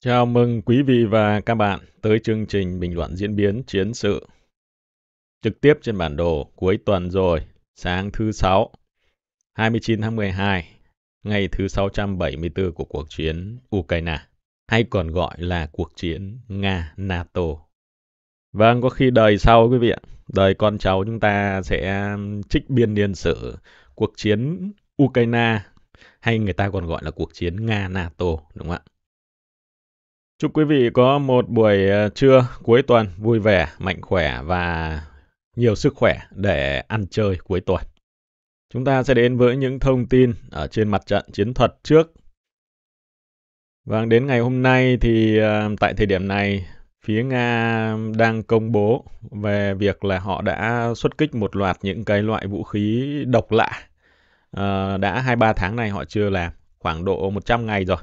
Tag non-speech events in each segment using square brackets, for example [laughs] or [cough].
Chào mừng quý vị và các bạn tới chương trình bình luận diễn biến chiến sự. Trực tiếp trên bản đồ cuối tuần rồi, sáng thứ 6, 29 tháng 12, ngày thứ 674 của cuộc chiến Ukraine, hay còn gọi là cuộc chiến Nga-NATO. Vâng, có khi đời sau quý vị ạ, đời con cháu chúng ta sẽ trích biên niên sử cuộc chiến Ukraine hay người ta còn gọi là cuộc chiến Nga-NATO, đúng không ạ? Chúc quý vị có một buổi ờ, trưa cuối tuần vui vẻ, mạnh khỏe và nhiều sức khỏe để ăn chơi cuối tuần. Chúng ta sẽ đến với những thông tin ở trên mặt trận chiến thuật trước. Và vâng, đến ngày hôm nay thì ờ, tại thời điểm này phía Nga đang công bố về việc là họ đã xuất kích một loạt những cái loại vũ khí độc lạ. À, đã 2-3 tháng này họ chưa làm, khoảng độ 100 ngày rồi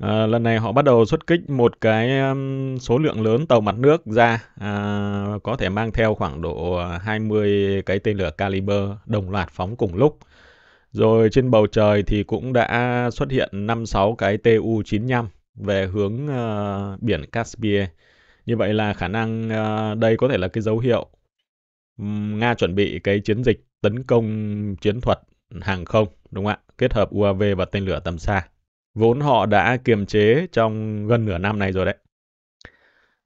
À, lần này họ bắt đầu xuất kích một cái um, số lượng lớn tàu mặt nước ra, à, có thể mang theo khoảng độ 20 cái tên lửa caliber đồng loạt phóng cùng lúc. Rồi trên bầu trời thì cũng đã xuất hiện 5-6 cái Tu-95 về hướng uh, biển Caspia. Như vậy là khả năng uh, đây có thể là cái dấu hiệu um, Nga chuẩn bị cái chiến dịch tấn công chiến thuật hàng không, đúng không ạ? Kết hợp UAV và tên lửa tầm xa vốn họ đã kiềm chế trong gần nửa năm này rồi đấy.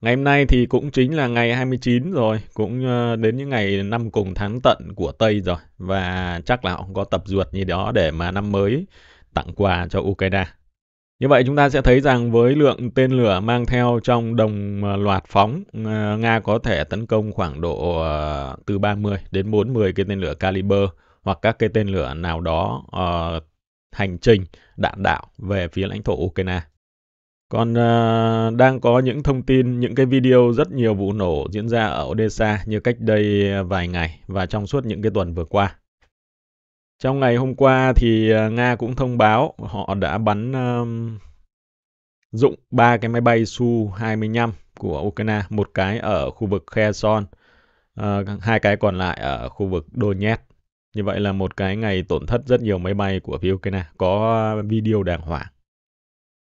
Ngày hôm nay thì cũng chính là ngày 29 rồi, cũng ờ, đến những ngày năm cùng tháng tận của Tây rồi và chắc là họ có tập ruột như đó để mà năm mới tặng quà cho Ukraine. Như vậy chúng ta sẽ thấy rằng với lượng tên lửa mang theo trong đồng ờ, loạt phóng, ờ, Nga có thể tấn công khoảng độ từ 30 đến 40 cái tên lửa caliber hoặc các cái tên lửa nào đó uh, hành trình đạn đạo về phía lãnh thổ Ukraine. Còn uh, đang có những thông tin, những cái video rất nhiều vụ nổ diễn ra ở Odessa như cách đây vài ngày và trong suốt những cái tuần vừa qua. Trong ngày hôm qua thì ờ, Nga cũng thông báo họ đã bắn um, dụng ba cái máy bay Su-25 của Ukraine, một cái ở khu vực Kherson, uh, hai cái còn lại ở khu vực Donetsk. Như vậy là một cái ngày tổn thất rất nhiều máy bay của phía Ukraine, có à, video đàng hoàng.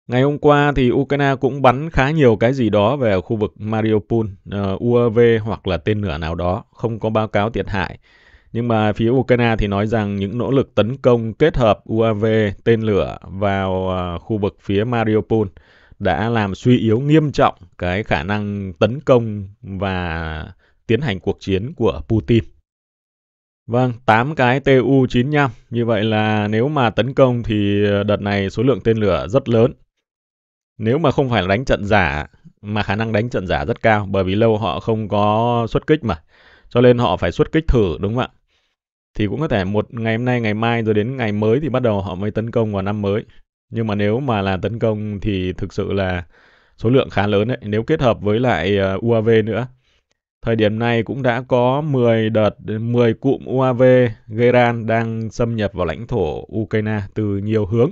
Ngày hôm qua thì Ukraine cũng bắn khá nhiều cái gì đó về khu vực Mariupol, ờ, UAV hoặc là tên lửa nào đó, không có báo cáo thiệt hại. Nhưng mà phía Ukraine thì nói rằng những nỗ lực tấn công kết hợp UAV, tên lửa vào à, khu vực phía Mariupol đã làm suy yếu nghiêm trọng cái khả năng tấn công và tiến hành cuộc chiến của Putin. Vâng, 8 cái Tu-95. Như vậy là nếu mà tấn công thì đợt này số lượng tên lửa rất lớn. Nếu mà không phải đánh trận giả, mà khả năng đánh trận giả rất cao. Bởi vì lâu họ không có xuất kích mà. Cho nên họ phải xuất kích thử, đúng không ạ? Thì cũng có thể một ngày hôm nay, ngày mai rồi đến ngày mới thì bắt đầu họ mới tấn công vào năm mới. Nhưng mà nếu mà là tấn công thì thực sự là số lượng khá lớn đấy. Nếu kết hợp với lại ờ, UAV nữa Thời điểm này cũng đã có 10 đợt 10 cụm UAV Geran đang xâm nhập vào lãnh thổ Ukraine từ nhiều hướng.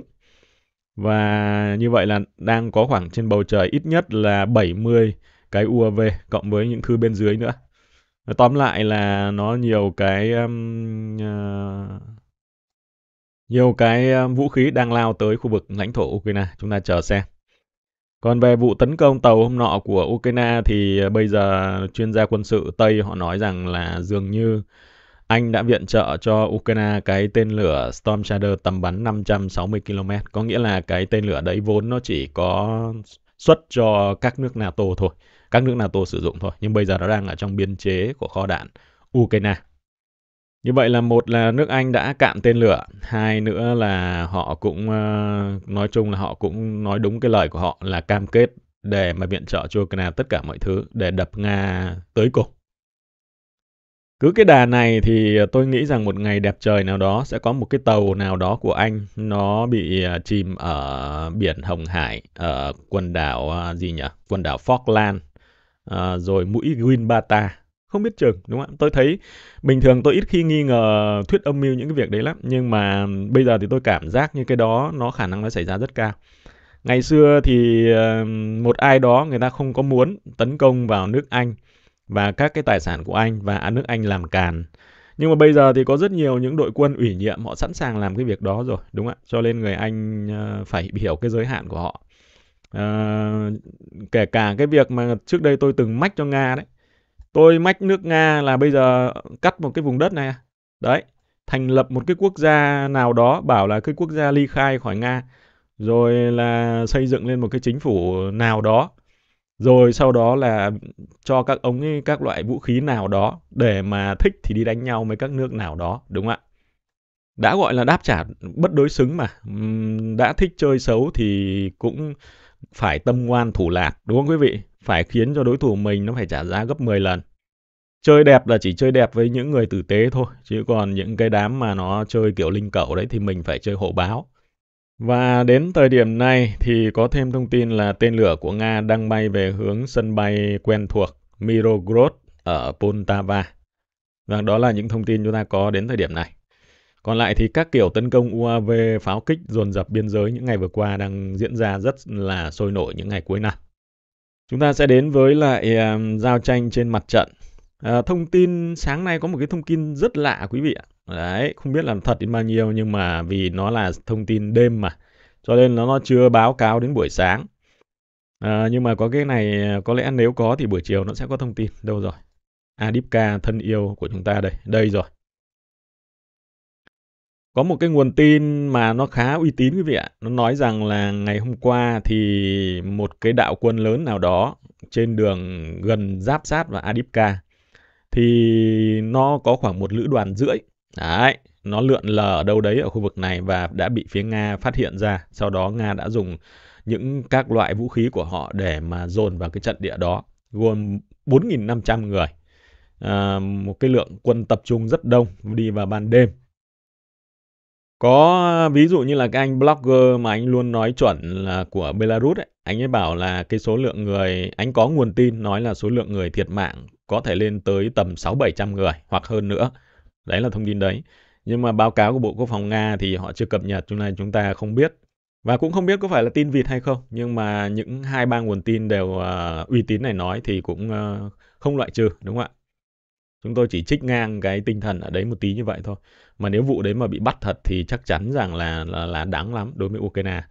Và như vậy là đang có khoảng trên bầu trời ít nhất là 70 cái UAV cộng với những thứ bên dưới nữa. Tóm lại là nó nhiều cái um, uh, nhiều cái um, vũ khí đang lao tới khu vực lãnh thổ Ukraine. Chúng ta chờ xem. Còn về vụ tấn công tàu hôm nọ của Ukraine thì ờ, bây giờ chuyên gia quân sự Tây họ nói rằng là dường như anh đã viện trợ cho Ukraine cái tên lửa Storm Shadow tầm bắn 560 km. Có nghĩa là cái tên lửa đấy vốn nó chỉ có xuất cho các nước NATO thôi. Các nước NATO sử dụng thôi. Nhưng bây giờ nó đang ở trong biên chế của kho đạn Ukraine. Như vậy là một là nước Anh đã cạn tên lửa, hai nữa là họ cũng ờ, nói chung là họ cũng nói đúng cái lời của họ là cam kết để mà viện trợ cho Ukraine tất cả mọi thứ để đập Nga tới cùng. Cứ cái đà này thì tôi nghĩ rằng một ngày đẹp trời nào đó sẽ có một cái tàu nào đó của Anh nó bị ờ, chìm ở biển Hồng Hải ở quần đảo ờ, gì nhỉ? Quần đảo Falkland rồi mũi Green không biết chừng đúng không ạ tôi thấy bình thường tôi ít khi nghi ngờ thuyết âm mưu những cái việc đấy lắm nhưng mà bây giờ thì tôi cảm giác như cái đó nó khả năng nó xảy ra rất cao ngày xưa thì ờ, một ai đó người ta không có muốn tấn công vào nước anh và các cái tài sản của anh và à, nước anh làm càn nhưng mà bây giờ thì có rất nhiều những đội quân ủy nhiệm họ sẵn sàng làm cái việc đó rồi đúng không ạ cho nên người anh ờ, phải hiểu cái giới hạn của họ à, kể cả cái việc mà trước đây tôi từng mách cho nga đấy tôi mách nước nga là bây giờ cắt một cái vùng đất này à? đấy thành lập một cái quốc gia nào đó bảo là cái quốc gia ly khai khỏi nga rồi là xây dựng lên một cái chính phủ nào đó rồi sau đó là cho các ống ấy, các loại vũ khí nào đó để mà thích thì đi đánh nhau với các nước nào đó đúng không ạ đã gọi là đáp trả bất đối xứng mà đã thích chơi xấu thì cũng phải tâm ngoan thủ lạc đúng không quý vị phải khiến cho đối thủ mình nó phải trả giá gấp 10 lần. Chơi đẹp là chỉ chơi đẹp với những người tử tế thôi, chứ còn những cái đám mà nó chơi kiểu linh cẩu đấy thì mình phải chơi hộ báo. Và đến thời điểm này thì có thêm thông tin là tên lửa của Nga đang bay về hướng sân bay quen thuộc Mirogorod ở Poltava. Và đó là những thông tin chúng ta có đến thời điểm này. Còn lại thì các kiểu tấn công UAV pháo kích dồn dập biên giới những ngày vừa qua đang diễn ra rất là sôi nổi những ngày cuối năm. Chúng ta sẽ đến với lại um, giao tranh trên mặt trận. À, thông tin sáng nay có một cái thông tin rất lạ quý vị ạ. Đấy, không biết làm thật đến bao nhiêu nhưng mà vì nó là thông tin đêm mà. Cho nên nó, nó chưa báo cáo đến buổi sáng. À, nhưng mà có cái này ờ, có lẽ nếu có thì buổi chiều nó sẽ có thông tin. Đâu rồi? Adipka à, thân yêu của chúng ta đây. Đây rồi có một cái nguồn tin mà nó khá uy tín quý vị ạ nó nói rằng là ngày hôm qua thì một cái đạo quân lớn nào đó trên đường gần giáp sát và Adipka thì nó có khoảng một lữ đoàn rưỡi đấy nó lượn lờ ở đâu đấy ở khu vực này và đã bị phía Nga phát hiện ra sau đó Nga đã dùng những các loại vũ khí của họ để mà dồn vào cái trận địa đó gồm 4.500 người à, một cái lượng quân tập trung rất đông đi vào ban đêm có ờ, ví dụ như là cái anh blogger mà anh luôn nói chuẩn là của Belarus ấy, anh ấy bảo là cái số lượng người anh có nguồn tin nói là số lượng người thiệt mạng có thể lên tới tầm 6 700 người hoặc hơn nữa. Đấy là thông tin đấy. Nhưng mà báo cáo của Bộ Quốc phòng Nga thì họ chưa cập nhật cho nên chúng ta không biết. Và cũng không biết có phải là tin vịt hay không, nhưng mà những hai ba nguồn tin đều uh, uy tín này nói thì cũng uh, không loại trừ đúng không ạ? Chúng tôi chỉ trích ngang cái tinh thần ở đấy một tí như vậy thôi mà nếu vụ đấy mà bị bắt thật thì chắc chắn rằng là là, là đáng lắm đối với Ukraine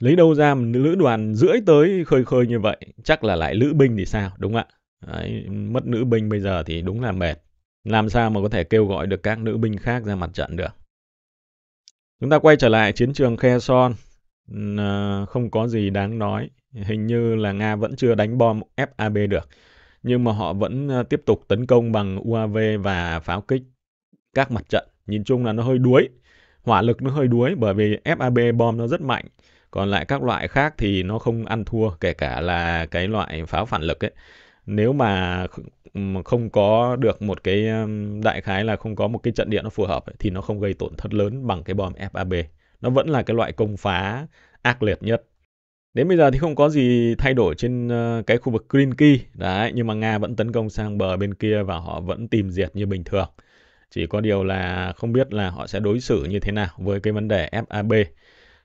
lấy đâu ra lữ đoàn rưỡi tới khơi khơi như vậy chắc là lại lữ binh thì sao đúng không ạ đấy, mất nữ binh bây giờ thì đúng là mệt làm sao mà có thể kêu gọi được các nữ binh khác ra mặt trận được chúng ta quay trở lại chiến trường Kherson à, không có gì đáng nói hình như là nga vẫn chưa đánh bom FAB được nhưng mà họ vẫn à, tiếp tục tấn công bằng UAV và pháo kích các mặt trận nhìn chung là nó hơi đuối hỏa lực nó hơi đuối bởi vì FAB bom nó rất mạnh còn lại các loại khác thì nó không ăn thua kể cả là cái loại pháo phản lực ấy nếu mà không có được một cái um, đại khái là không có một cái trận địa nó phù hợp ấy, thì nó không gây tổn thất lớn bằng cái bom FAB nó vẫn là cái loại công phá ác liệt nhất Đến bây giờ thì không có gì thay đổi trên uh, cái khu vực Green Key. Đấy, nhưng mà Nga vẫn tấn công sang bờ bên kia và họ vẫn tìm diệt như bình thường. Chỉ có điều là không biết là họ sẽ đối xử như thế nào với cái vấn đề FAB.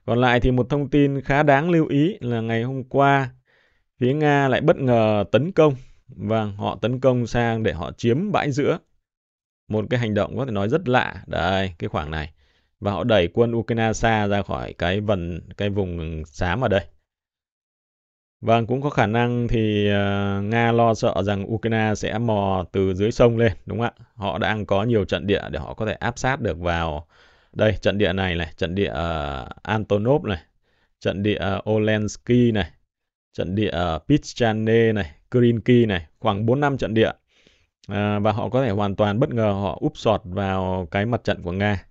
Còn lại thì một thông tin khá đáng lưu ý là ngày hôm qua phía Nga lại bất ngờ tấn công và vâng, họ tấn công sang để họ chiếm bãi giữa. Một cái hành động có thể nói rất lạ đây cái khoảng này và họ đẩy quân Ukraine xa ra khỏi cái vần cái vùng xám ở đây. Vâng, cũng có khả năng thì uh, Nga lo sợ rằng Ukraine sẽ mò từ dưới sông lên, đúng không ạ? Họ đang có nhiều trận địa để họ có thể áp sát được vào đây, trận địa này này, trận địa uh, Antonov này, trận địa uh, Olensky này, trận địa uh, Pichane này, Krinky này, khoảng 4 năm trận địa. Uh, và họ có thể hoàn toàn bất ngờ họ úp sọt vào cái mặt trận của Nga.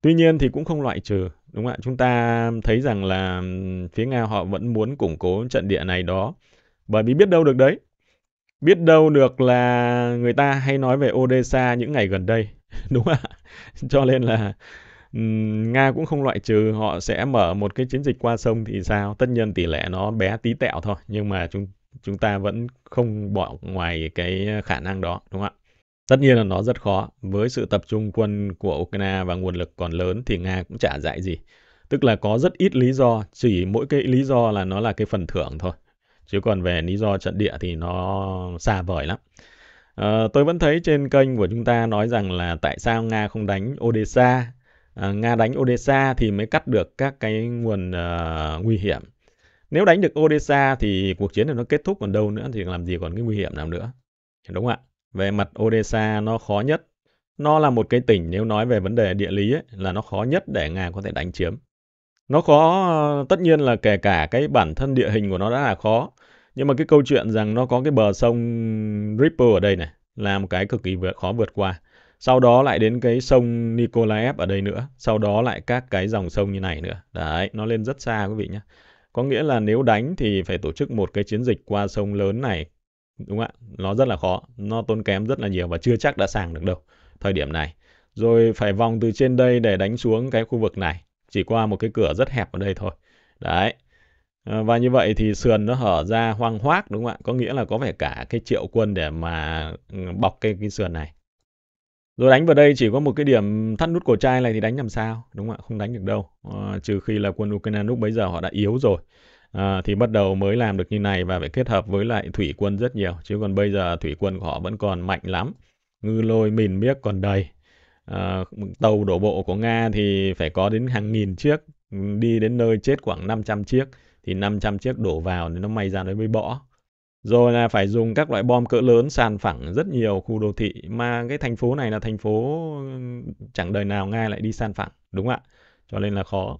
Tuy nhiên thì cũng không loại trừ Đúng không ạ, chúng ta thấy rằng là phía Nga họ vẫn muốn củng cố trận địa này đó. Bởi vì biết đâu được đấy. Biết đâu được là người ta hay nói về Odessa những ngày gần đây. [laughs] Đúng không ạ. Cho nên là Nga cũng không loại trừ họ sẽ mở một cái chiến dịch qua sông thì sao? Tất nhiên tỷ lệ nó bé tí tẹo thôi, nhưng mà chúng chúng ta vẫn không bỏ ngoài cái khả năng đó, đúng không ạ? Tất nhiên là nó rất khó. Với sự tập trung quân của Ukraine và nguồn lực còn lớn thì Nga cũng chả dạy gì. Tức là có rất ít lý do, chỉ mỗi cái lý do là nó là cái phần thưởng thôi. Chứ còn về lý do trận địa thì nó xa vời lắm. À, tôi vẫn thấy trên kênh của chúng ta nói rằng là tại sao Nga không đánh Odessa. À, Nga đánh Odessa thì mới cắt được các cái nguồn uh, nguy hiểm. Nếu đánh được Odessa thì cuộc chiến này nó kết thúc còn đâu nữa thì làm gì còn cái nguy hiểm nào nữa. Đúng không ạ? về mặt Odessa nó khó nhất. Nó là một cái tỉnh nếu nói về vấn đề địa lý ấy, là nó khó nhất để Nga có thể đánh chiếm. Nó khó tất nhiên là kể cả cái bản thân địa hình của nó đã là khó. Nhưng mà cái câu chuyện rằng nó có cái bờ sông Ripple ở đây này là một cái cực kỳ vượt, khó vượt qua. Sau đó lại đến cái sông Nikolaev ở đây nữa. Sau đó lại các cái dòng sông như này nữa. Đấy, nó lên rất xa quý vị nhé. Có nghĩa là nếu đánh thì phải tổ chức một cái chiến dịch qua sông lớn này đúng không ạ nó rất là khó nó tốn kém rất là nhiều và chưa chắc đã sàng được đâu thời điểm này rồi phải vòng từ trên đây để đánh xuống cái khu vực này chỉ qua một cái cửa rất hẹp ở đây thôi đấy ờ, và như vậy thì sườn nó hở ra hoang hoác đúng không ạ có nghĩa là có vẻ cả cái triệu quân để mà ừ, bọc cái cái sườn này rồi đánh vào đây chỉ có một cái điểm thắt nút cổ chai này thì đánh làm sao đúng không ạ không đánh được đâu à, trừ khi là quân ukraine lúc bấy giờ họ đã yếu rồi à, thì bắt đầu mới làm được như này và phải kết hợp với lại thủy quân rất nhiều chứ còn bây giờ thủy quân của họ vẫn còn mạnh lắm ngư lôi mìn biếc còn đầy à, tàu đổ bộ của nga thì phải có đến hàng nghìn chiếc đi đến nơi chết khoảng 500 chiếc thì 500 chiếc đổ vào thì nó may ra nó mới bỏ rồi là phải dùng các loại bom cỡ lớn sàn phẳng rất nhiều khu đô thị mà cái thành phố này là thành phố ừ, chẳng đời nào nga lại đi sàn phẳng đúng ạ cho nên là khó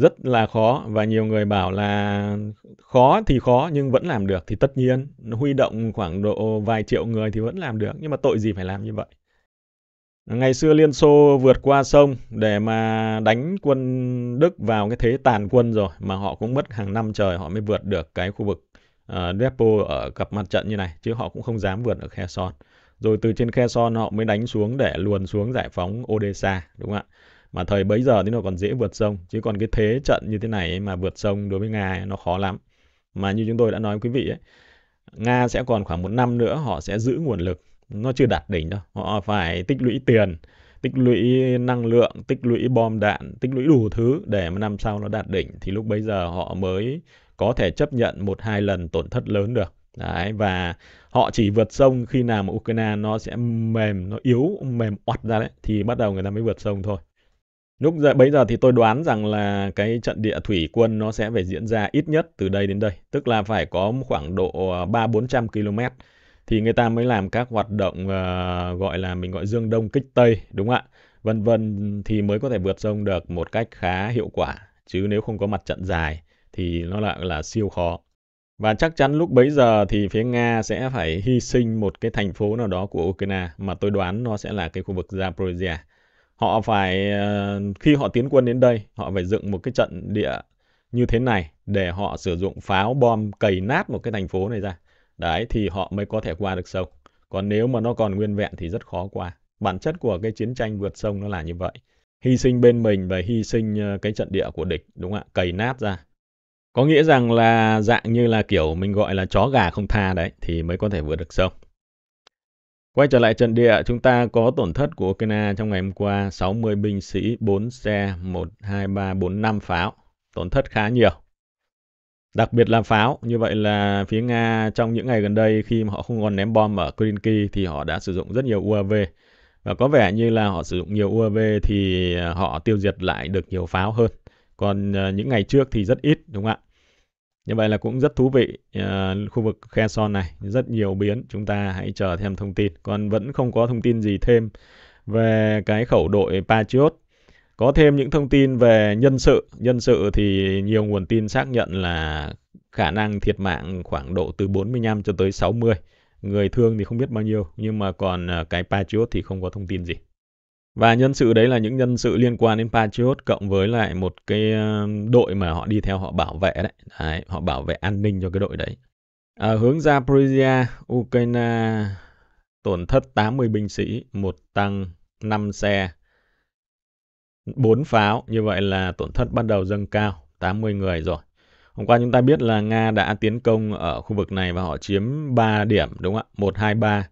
rất là khó và nhiều người bảo là khó thì khó nhưng vẫn làm được thì tất nhiên huy động khoảng độ vài triệu người thì vẫn làm được nhưng mà tội gì phải làm như vậy ngày xưa liên xô vượt qua sông để mà đánh quân đức vào cái thế tàn quân rồi mà họ cũng mất hàng năm trời họ mới vượt được cái khu vực uh, ờ, Deppo ở cặp mặt trận như này chứ họ cũng không dám vượt ở son rồi từ trên khe son họ mới đánh xuống để luồn xuống giải phóng Odessa đúng không ạ mà thời bấy giờ thì nó còn dễ vượt sông chứ còn cái thế trận như thế này ấy, mà vượt sông đối với nga ấy, nó khó lắm mà như chúng tôi đã nói với quý vị ấy, nga sẽ còn khoảng một năm nữa họ sẽ giữ nguồn lực nó chưa đạt đỉnh đâu họ phải tích lũy tiền tích lũy năng lượng tích lũy bom đạn tích lũy đủ thứ để mà năm sau nó đạt đỉnh thì lúc bấy giờ họ mới có thể chấp nhận một hai lần tổn thất lớn được Đấy, và họ chỉ vượt sông khi nào mà Ukraine nó sẽ mềm, nó yếu, mềm oặt ra đấy, thì bắt đầu người ta mới vượt sông thôi. Lúc giờ, bây giờ thì tôi đoán rằng là cái trận địa thủy quân nó sẽ phải diễn ra ít nhất từ đây đến đây, tức là phải có khoảng độ 3-400 ờ, km thì người ta mới làm các hoạt động uh, gọi là mình gọi dương đông kích tây đúng không ạ? Vân vân thì mới có thể vượt sông được một cách khá hiệu quả chứ nếu không có mặt trận dài thì nó lại là, là siêu khó. Và chắc chắn lúc bấy giờ thì phía Nga sẽ phải hy sinh một cái thành phố nào đó của Ukraine mà tôi đoán nó sẽ là cái khu vực Zaporizhia họ phải ờ, khi họ tiến quân đến đây họ phải dựng một cái trận địa như thế này để họ sử dụng pháo bom cầy nát một cái thành phố này ra đấy thì họ mới có thể qua được sông còn nếu mà nó còn nguyên vẹn thì rất khó qua bản chất của cái chiến tranh vượt sông nó là như vậy hy sinh bên mình và hy sinh ờ, cái trận địa của địch đúng không ạ cầy nát ra có nghĩa rằng là dạng như là kiểu mình gọi là chó gà không tha đấy thì mới có thể vượt được sông Quay trở lại trận địa, chúng ta có tổn thất của Ukraine trong ngày hôm qua 60 binh sĩ, 4 xe, 1, 2, 3, 4, 5 pháo. Tổn thất khá nhiều. Đặc biệt là pháo, như vậy là phía Nga trong những ngày gần đây khi mà họ không còn ném bom ở Krynky thì họ đã sử dụng rất nhiều UAV. Và có vẻ như là họ sử dụng nhiều UAV thì ờ, họ tiêu diệt lại được nhiều pháo hơn. Còn ờ, những ngày trước thì rất ít đúng không ạ? Như vậy là cũng rất thú vị à, khu vực khe son này, rất nhiều biến, chúng ta hãy chờ thêm thông tin. Còn vẫn không có thông tin gì thêm về cái khẩu đội Patriot. Có thêm những thông tin về nhân sự, nhân sự thì nhiều nguồn tin xác nhận là khả năng thiệt mạng khoảng độ từ 45 cho tới 60. Người thương thì không biết bao nhiêu, nhưng mà còn à, cái Patriot thì không có thông tin gì. Và nhân sự đấy là những nhân sự liên quan đến Patriot cộng với lại một cái ờ, đội mà họ đi theo họ bảo vệ đấy. đấy họ bảo vệ an ninh cho cái đội đấy. À, hướng ra Prisia, Ukraine tổn thất 80 binh sĩ, một tăng 5 xe, 4 pháo. Như vậy là tổn thất bắt đầu dâng cao, 80 người rồi. Hôm qua chúng ta biết là Nga đã tiến công ở khu vực này và họ chiếm 3 điểm đúng không ạ? 1, 2, 3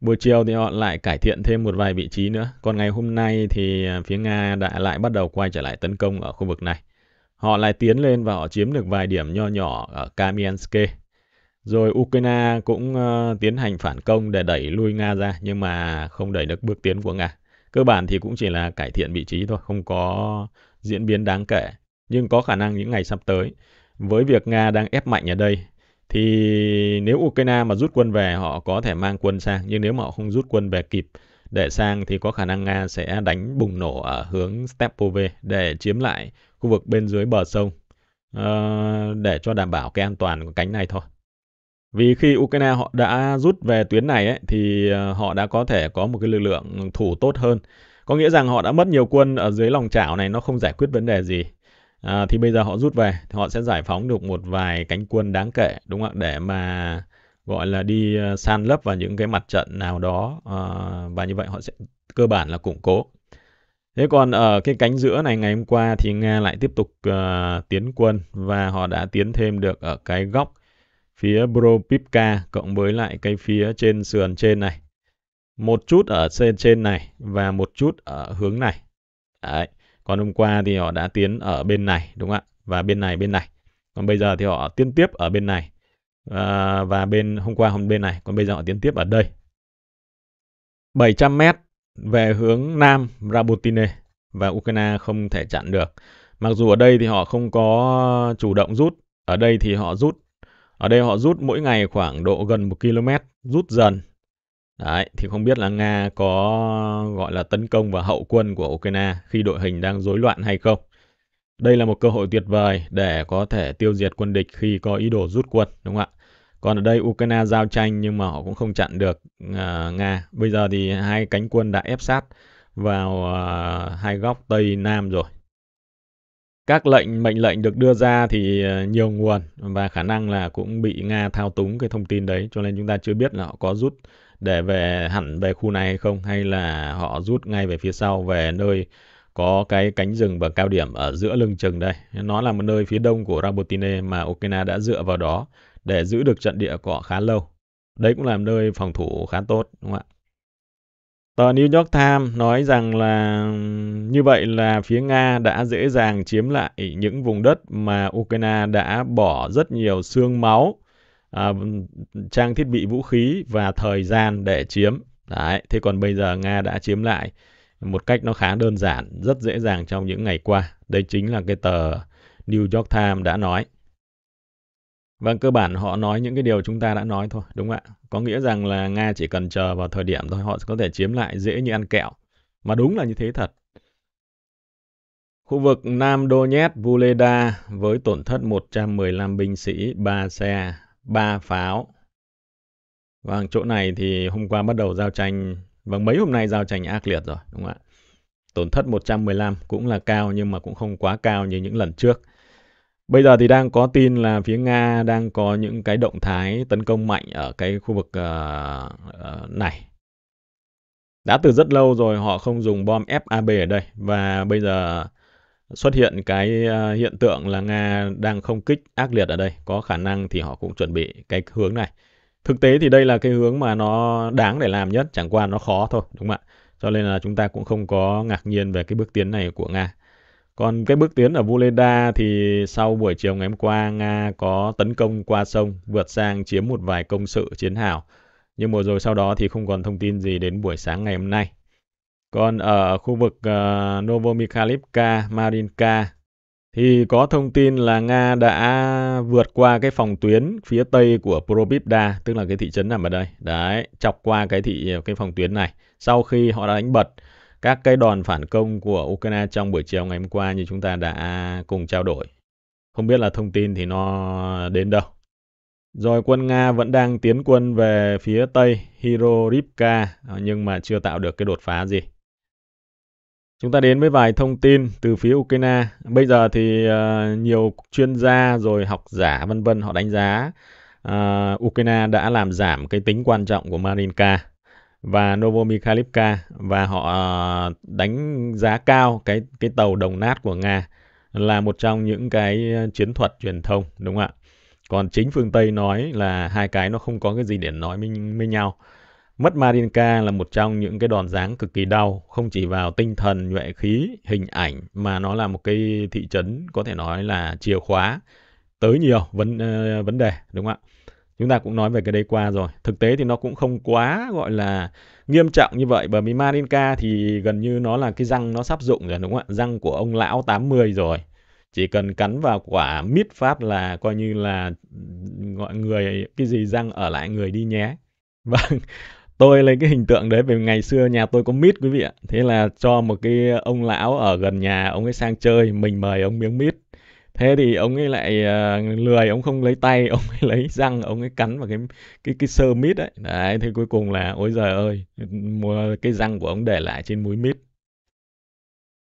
Buổi chiều thì họ lại cải thiện thêm một vài vị trí nữa. Còn ngày hôm nay thì à, phía Nga đã lại bắt đầu quay trở lại tấn công ở khu vực này. Họ lại tiến lên và họ chiếm được vài điểm nho nhỏ ở Kamianske. Rồi Ukraine cũng ờ, tiến hành phản công để đẩy lui Nga ra nhưng mà không đẩy được bước tiến của Nga. Cơ bản thì cũng chỉ là cải thiện vị trí thôi, không có diễn biến đáng kể. Nhưng có khả năng những ngày sắp tới, với việc Nga đang ép mạnh ở đây thì nếu Ukraine mà rút quân về họ có thể mang quân sang nhưng nếu mà họ không rút quân về kịp để sang thì có khả năng Nga sẽ đánh bùng nổ ở hướng Stepove để chiếm lại khu vực bên dưới bờ sông uh, để cho đảm bảo cái an toàn của cánh này thôi. Vì khi Ukraine họ đã rút về tuyến này ấy, thì ờ, họ đã có thể có một cái lực lượng thủ tốt hơn. Có nghĩa rằng họ đã mất nhiều quân ở dưới lòng chảo này nó không giải quyết vấn đề gì à, thì bây giờ họ rút về thì họ sẽ giải phóng được một vài cánh quân đáng kể đúng không ạ để mà gọi là đi ờ, san lấp vào những cái mặt trận nào đó à, và như vậy họ sẽ cơ bản là củng cố thế còn ở cái cánh giữa này ngày hôm qua thì nga lại tiếp tục uh, tiến quân và họ đã tiến thêm được ở cái góc phía Bropivka cộng với lại cái phía trên sườn trên này một chút ở trên trên này và một chút ở hướng này Đấy còn hôm qua thì họ đã tiến ở bên này đúng không ạ và bên này bên này còn bây giờ thì họ tiến tiếp ở bên này à, và bên hôm qua hôm bên này còn bây giờ họ tiến tiếp ở đây 700 mét về hướng nam Rabotine và Ukraine không thể chặn được mặc dù ở đây thì họ không có chủ động rút ở đây thì họ rút ở đây họ rút mỗi ngày khoảng độ gần 1 km rút dần Đấy, thì không biết là Nga có gọi là tấn công vào hậu quân của Ukraine khi đội hình đang rối loạn hay không. Đây là một cơ hội tuyệt vời để có thể tiêu diệt quân địch khi có ý đồ rút quân, đúng không ạ? Còn ở đây Ukraine giao tranh nhưng mà họ cũng không chặn được uh, Nga. Bây giờ thì hai cánh quân đã ép sát vào uh, hai góc Tây Nam rồi. Các lệnh mệnh lệnh được đưa ra thì à, nhiều nguồn và khả năng là cũng bị Nga thao túng cái thông tin đấy cho nên chúng ta chưa biết là họ có rút để về hẳn về khu này hay không hay là họ rút ngay về phía sau về nơi có cái cánh rừng và cao điểm ở giữa lưng chừng đây. Nó là một nơi phía đông của Rabotine mà Ukraine đã dựa vào đó để giữ được trận địa của họ khá lâu. Đấy cũng là nơi phòng thủ khá tốt đúng không ạ? Tờ New York Times nói rằng là như vậy là phía Nga đã dễ dàng chiếm lại những vùng đất mà Ukraine đã bỏ rất nhiều xương máu à, trang thiết bị vũ khí và thời gian để chiếm. Đấy, thế còn bây giờ Nga đã chiếm lại một cách nó khá đơn giản, rất dễ dàng trong những ngày qua. Đây chính là cái tờ New York Times đã nói. Vâng, cơ bản họ nói những cái điều chúng ta đã nói thôi, đúng không ạ? Có nghĩa rằng là Nga chỉ cần chờ vào thời điểm thôi, họ có thể chiếm lại dễ như ăn kẹo. Mà đúng là như thế thật. Khu vực Nam Donetsk, Vuleda với tổn thất 115 binh sĩ, 3 xe, ba pháo. Vâng, chỗ này thì hôm qua bắt đầu giao tranh, vâng mấy hôm nay giao tranh ác liệt rồi, đúng không ạ? Tổn thất 115 cũng là cao nhưng mà cũng không quá cao như những lần trước. Bây giờ thì đang có tin là phía Nga đang có những cái động thái tấn công mạnh ở cái khu vực uh, uh, này. Đã từ rất lâu rồi họ không dùng bom FAB ở đây và bây giờ xuất hiện cái à, hiện tượng là Nga đang không kích ác liệt ở đây, có khả năng thì họ cũng chuẩn bị cái hướng này. Thực tế thì đây là cái hướng mà nó đáng để làm nhất, chẳng qua nó khó thôi, đúng không ạ? Cho nên là chúng ta cũng không có ngạc nhiên về cái bước tiến này của Nga. Còn cái bước tiến ở Vuleda thì sau buổi chiều ngày hôm qua, Nga có tấn công qua sông, vượt sang chiếm một vài công sự chiến hào. Nhưng mà rồi sau đó thì không còn thông tin gì đến buổi sáng ngày hôm nay. Còn ở khu vực uh, ờ, Novomikhailivka, Marinka thì có thông tin là Nga đã vượt qua cái phòng tuyến phía tây của Probibda, tức là cái thị trấn nằm ở đây. Đấy, chọc qua cái thị cái phòng tuyến này sau khi họ đã đánh bật các cái đòn phản công của Ukraine trong buổi chiều ngày hôm qua như chúng ta đã cùng trao đổi. Không biết là thông tin thì nó đến đâu. Rồi quân Nga vẫn đang tiến quân về phía tây Hirorivka nhưng mà chưa tạo được cái đột phá gì. Chúng ta đến với vài thông tin từ phía Ukraine. Bây giờ thì uh, nhiều chuyên gia rồi học giả vân vân họ đánh giá uh, Ukraine đã làm giảm cái tính quan trọng của Marinka và Novomikhailivka và họ uh, đánh giá cao cái cái tàu đồng nát của Nga là một trong những cái chiến thuật truyền thông đúng không ạ? Còn chính phương Tây nói là hai cái nó không có cái gì để nói với, với nhau. Mất Marinka là một trong những cái đòn giáng cực kỳ đau, không chỉ vào tinh thần, nhuệ khí, hình ảnh mà nó là một cái thị trấn có thể nói là chìa khóa tới nhiều vấn ờ, vấn đề đúng không ạ? Chúng ta cũng nói về cái đấy qua rồi. Thực tế thì nó cũng không quá gọi là nghiêm trọng như vậy bởi vì Marinka thì gần như nó là cái răng nó sắp dụng rồi đúng không ạ? Răng của ông lão 80 rồi. Chỉ cần cắn vào quả mít Pháp là coi như là gọi người cái gì răng ở lại người đi nhé. [laughs] Vâng, tôi lấy cái hình tượng đấy về ngày xưa nhà tôi có mít quý vị ạ thế là cho một cái ông lão ở gần nhà ông ấy sang chơi mình mời ông miếng mít thế thì ông ấy lại uh, lười ông không lấy tay [laughs] ông ấy lấy răng ông ấy cắn vào cái cái cái sơ mít đấy đấy thế cuối cùng là ôi giời ơi mua cái răng của ông để lại trên muối mít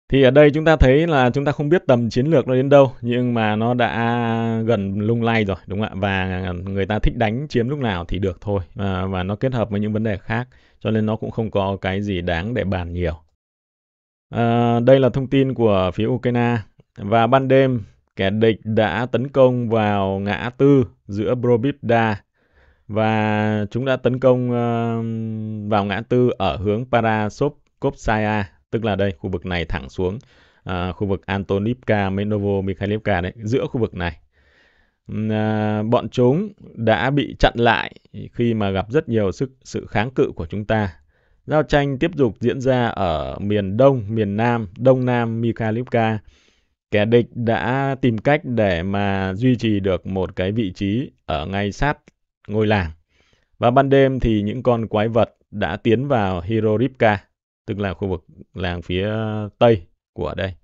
thì ở đây chúng ta thấy là chúng ta không biết tầm chiến lược nó đến đâu nhưng mà nó đã gần lung lay rồi đúng không ạ? Và người ta thích đánh chiếm lúc nào thì được thôi à, và nó kết hợp với những vấn đề khác cho nên nó cũng không có cái gì đáng để bàn nhiều. À, đây là thông tin của phía Ukraine và ban đêm kẻ địch đã tấn công vào ngã tư giữa Probibda và chúng đã tấn công uh, vào ngã tư ở hướng Parasovkovskaya tức là đây khu vực này thẳng xuống à, khu vực Antonivka, Menovo, Mikhailivka đấy, giữa khu vực này. À, bọn chúng đã bị chặn lại khi mà gặp rất nhiều sức sự kháng cự của chúng ta. Giao tranh tiếp tục diễn ra ở miền Đông, miền Nam, Đông Nam Mikhailivka. Kẻ địch đã tìm cách để mà duy trì được một cái vị trí ở ngay sát ngôi làng. Và ban đêm thì những con quái vật đã tiến vào Hirorivka tức là khu vực làng phía tây của đây.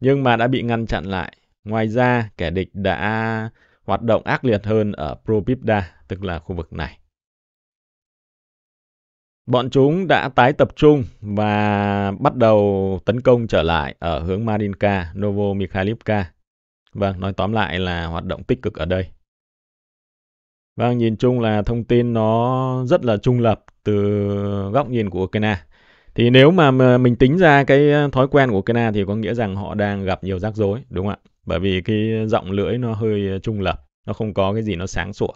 Nhưng mà đã bị ngăn chặn lại. Ngoài ra, kẻ địch đã hoạt động ác liệt hơn ở Propipda, tức là khu vực này. Bọn chúng đã tái tập trung và bắt đầu tấn công trở lại ở hướng Marinka, Novo Mikhailivka. Vâng, nói tóm lại là hoạt động tích cực ở đây. Vâng, nhìn chung là thông tin nó rất là trung lập từ góc nhìn của Ukraine thì nếu mà mình tính ra cái ờ, thói quen của Kena thì có nghĩa rằng họ đang gặp nhiều rắc rối đúng không ạ bởi vì cái giọng lưỡi nó hơi ờ, trung lập nó không có cái gì nó sáng sủa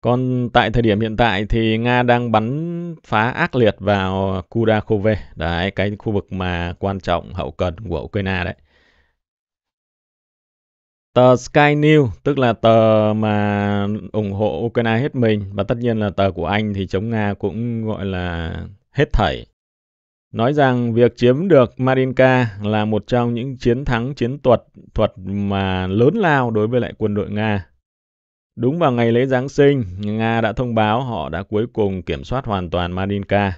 còn tại thời điểm hiện tại thì Nga đang bắn phá ác liệt vào Kudakove, đấy, cái khu vực mà quan trọng hậu cần của Ukraine đấy. Tờ Sky News, tức là tờ mà ủng hộ Ukraine hết mình, và tất nhiên là tờ của Anh thì chống Nga cũng gọi là hết thảy nói rằng việc chiếm được Marinka là một trong những chiến thắng chiến thuật thuật mà lớn lao đối với lại quân đội Nga. Đúng vào ngày lễ Giáng sinh, Nga đã thông báo họ đã cuối cùng kiểm soát hoàn toàn Marinka.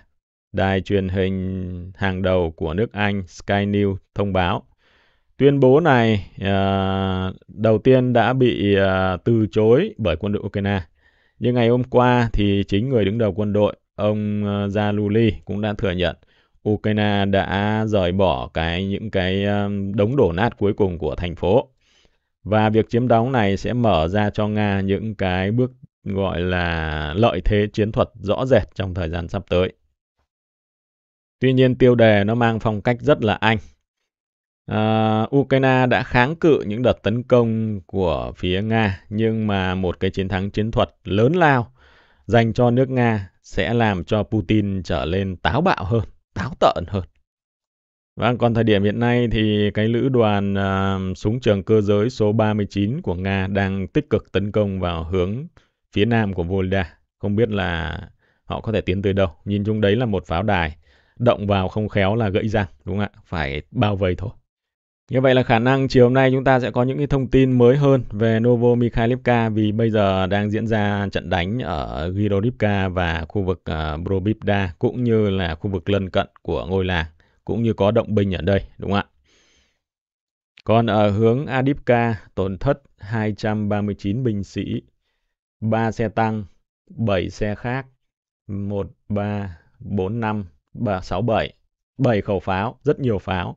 Đài truyền hình hàng đầu của nước Anh Sky News thông báo. Tuyên bố này uh, đầu tiên đã bị uh, từ chối bởi quân đội Ukraine. Nhưng ngày hôm qua thì chính người đứng đầu quân đội, ông à, Zaluli cũng đã thừa nhận Ukraine đã rời bỏ cái những cái đống đổ nát cuối cùng của thành phố. Và việc chiếm đóng này sẽ mở ra cho Nga những cái bước gọi là lợi thế chiến thuật rõ rệt trong thời gian sắp tới. Tuy nhiên tiêu đề nó mang phong cách rất là Anh. À, Ukraine đã kháng cự những đợt tấn công của phía Nga nhưng mà một cái chiến thắng chiến thuật lớn lao dành cho nước Nga sẽ làm cho Putin trở lên táo bạo hơn táo tợn hơn. Vâng, còn thời điểm hiện nay thì cái lữ đoàn uh, súng trường cơ giới số 39 của Nga đang tích cực tấn công vào hướng phía nam của Volga. Không biết là họ có thể tiến tới đâu. Nhìn chung đấy là một pháo đài. Động vào không khéo là gãy răng, đúng không ạ? Phải bao vây thôi. Như vậy là khả năng chiều hôm nay chúng ta sẽ có những cái thông tin mới hơn về Novo Mikhailivka vì bây giờ đang diễn ra trận đánh ở Girorivka và khu vực uh, ờ, Brobivda cũng như là khu vực lân cận của ngôi làng cũng như có động binh ở đây đúng không ạ? Còn ở hướng Adipka tổn thất 239 binh sĩ, 3 xe tăng, 7 xe khác, 1, 3, 4, 5, 3, 6, 7, 7 khẩu pháo, rất nhiều pháo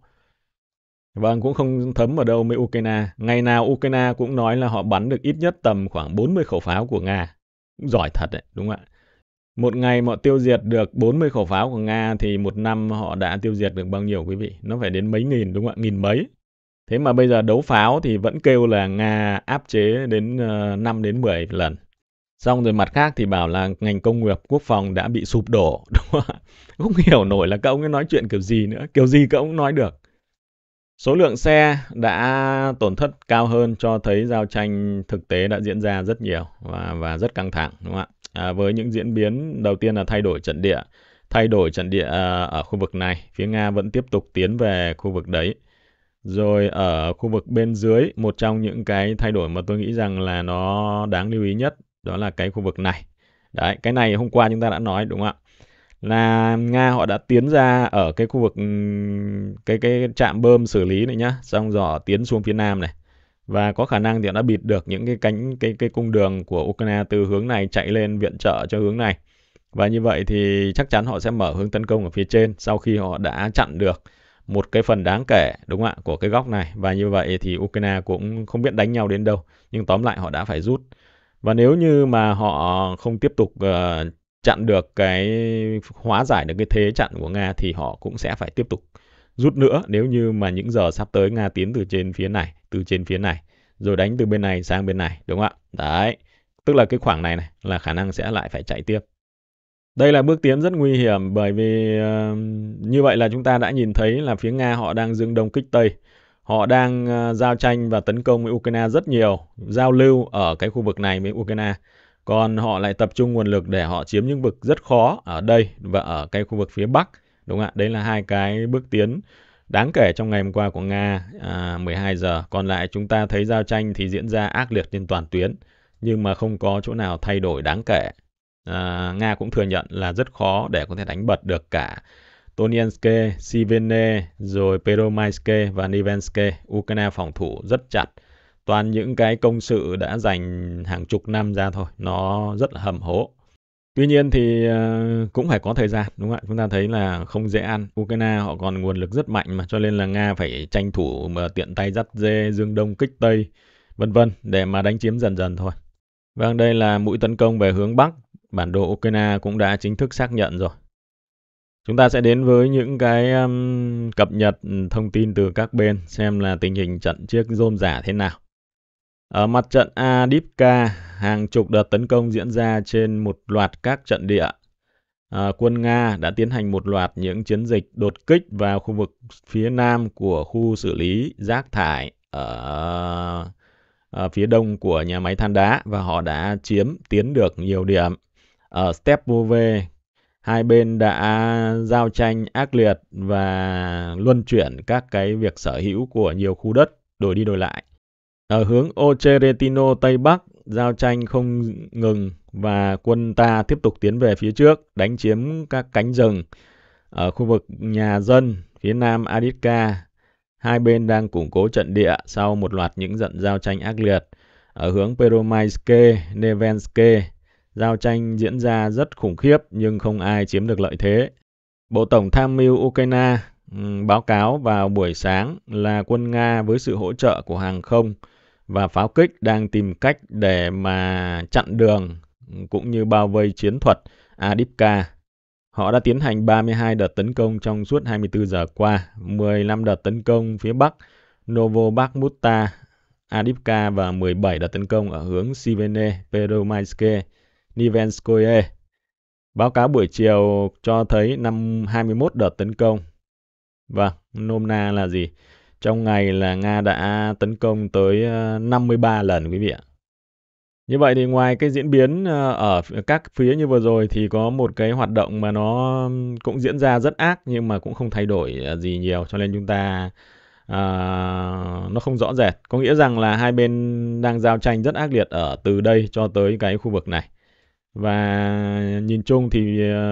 Vâng, cũng không thấm ở đâu mấy Ukraine. Ngày nào Ukraine cũng nói là họ bắn được ít nhất tầm khoảng 40 khẩu pháo của Nga. Giỏi thật đấy, đúng không ạ? Một ngày họ tiêu diệt được 40 khẩu pháo của Nga thì một năm họ đã tiêu diệt được bao nhiêu quý vị? Nó phải đến mấy nghìn đúng không ạ? Nghìn mấy. Thế mà bây giờ đấu pháo thì vẫn kêu là Nga áp chế đến 5 ờ, đến 10 lần. Xong rồi mặt khác thì bảo là ngành công nghiệp quốc phòng đã bị sụp đổ. [laughs] Đúng không? ạ không hiểu nổi là các ông ấy nói chuyện kiểu gì nữa. Kiểu gì các ông nói được. Số lượng xe đã tổn thất cao hơn cho thấy giao tranh thực tế đã diễn ra rất nhiều và và rất căng thẳng đúng không ạ? À, với những diễn biến đầu tiên là thay đổi trận địa, thay đổi trận địa à, ở khu vực này, phía Nga vẫn tiếp tục tiến về khu vực đấy. Rồi ở khu vực bên dưới, một trong những cái thay đổi mà tôi nghĩ rằng là nó đáng lưu ý nhất đó là cái khu vực này. Đấy, cái này hôm qua chúng ta đã nói đúng không ạ? là Nga họ đã tiến ra ở cái khu vực cái cái trạm bơm xử lý này nhá, xong dò tiến xuống phía nam này. Và có khả năng thì họ đã bịt được những cái cánh cái cái cung đường của Ukraine từ hướng này chạy lên viện trợ cho hướng này. Và như vậy thì chắc chắn họ sẽ mở hướng tấn công ở phía trên sau khi họ đã chặn được một cái phần đáng kể đúng không ạ của cái góc này và như vậy thì Ukraine cũng không biết đánh nhau đến đâu nhưng tóm lại họ đã phải rút và nếu như mà họ không tiếp tục uh, chặn được cái hóa giải được cái thế chặn của Nga thì họ cũng sẽ phải tiếp tục rút nữa nếu như mà những giờ sắp tới Nga tiến từ trên phía này, từ trên phía này rồi đánh từ bên này sang bên này đúng không ạ? Đấy. Tức là cái khoảng này này là khả năng sẽ lại phải chạy tiếp. Đây là bước tiến rất nguy hiểm bởi vì uh, như vậy là chúng ta đã nhìn thấy là phía Nga họ đang dương đông kích tây. Họ đang uh, giao tranh và tấn công với Ukraine rất nhiều, giao lưu ở cái khu vực này với Ukraine. Còn họ lại tập trung nguồn lực để họ chiếm những vực rất khó ở đây và ở cái khu vực phía Bắc. Đúng không ạ? Đấy là hai cái bước tiến đáng kể trong ngày hôm qua của Nga à, 12 giờ. Còn lại chúng ta thấy giao tranh thì diễn ra ác liệt trên toàn tuyến, nhưng mà không có chỗ nào thay đổi đáng kể. À, Nga cũng thừa nhận là rất khó để có thể đánh bật được cả Tonianske, Sivene, rồi Peromaiske và Nivenske. Ukraine phòng thủ rất chặt toàn những cái công sự đã dành hàng chục năm ra thôi nó rất là hầm hố tuy nhiên thì ờ, cũng phải có thời gian đúng không ạ chúng ta thấy là không dễ ăn ukraine họ còn nguồn lực rất mạnh mà cho nên là nga phải tranh thủ mà tiện tay dắt dê dương đông kích tây vân vân để mà đánh chiếm dần dần thôi vâng đây là mũi tấn công về hướng bắc bản đồ ukraine cũng đã chính thức xác nhận rồi Chúng ta sẽ đến với những cái um, cập nhật thông tin từ các bên xem là tình hình trận chiếc rôm giả thế nào. Ở mặt trận Adipka, hàng chục đợt tấn công diễn ra trên một loạt các trận địa. À, quân Nga đã tiến hành một loạt những chiến dịch đột kích vào khu vực phía nam của khu xử lý rác thải ở, ở ờ, phía đông của nhà máy than đá và họ đã chiếm tiến được nhiều điểm. Ở Stepove, hai bên đã giao tranh ác liệt và luân chuyển các cái việc sở hữu của nhiều khu đất đổi đi đổi lại. Ở hướng Ocheretino Tây Bắc, giao tranh không ngừng và quân ta tiếp tục tiến về phía trước, đánh chiếm các cánh rừng ở khu vực nhà dân phía nam Aditka. Hai bên đang củng cố trận địa sau một loạt những trận giao tranh ác liệt. Ở hướng Peromaiske, Nevenske, giao tranh diễn ra rất khủng khiếp nhưng không ai chiếm được lợi thế. Bộ Tổng tham mưu Ukraine báo cáo vào buổi sáng là quân Nga với sự hỗ trợ của hàng không và pháo kích đang tìm cách để mà chặn đường cũng như bao vây chiến thuật Adipka. Họ đã tiến hành 32 đợt tấn công trong suốt 24 giờ qua, 15 đợt tấn công phía Bắc Novobakhmuta, Adipka và 17 đợt tấn công ở hướng Sivene, Peromaiske, Nivenskoye. Báo cáo buổi chiều cho thấy năm 21 đợt tấn công. Và vâng, nôm na là gì? Trong ngày là Nga đã tấn công tới 53 ờ, lần quý vị ạ. Như vậy thì ngoài cái diễn biến ờ, ở các phía như vừa rồi thì có một cái hoạt động mà nó cũng diễn ra rất ác nhưng mà cũng không thay đổi ờ, gì nhiều cho nên chúng ta à, nó không rõ rệt. Có nghĩa rằng là hai bên đang giao tranh rất ác liệt ở từ đây cho tới cái khu vực này. Và nhìn chung thì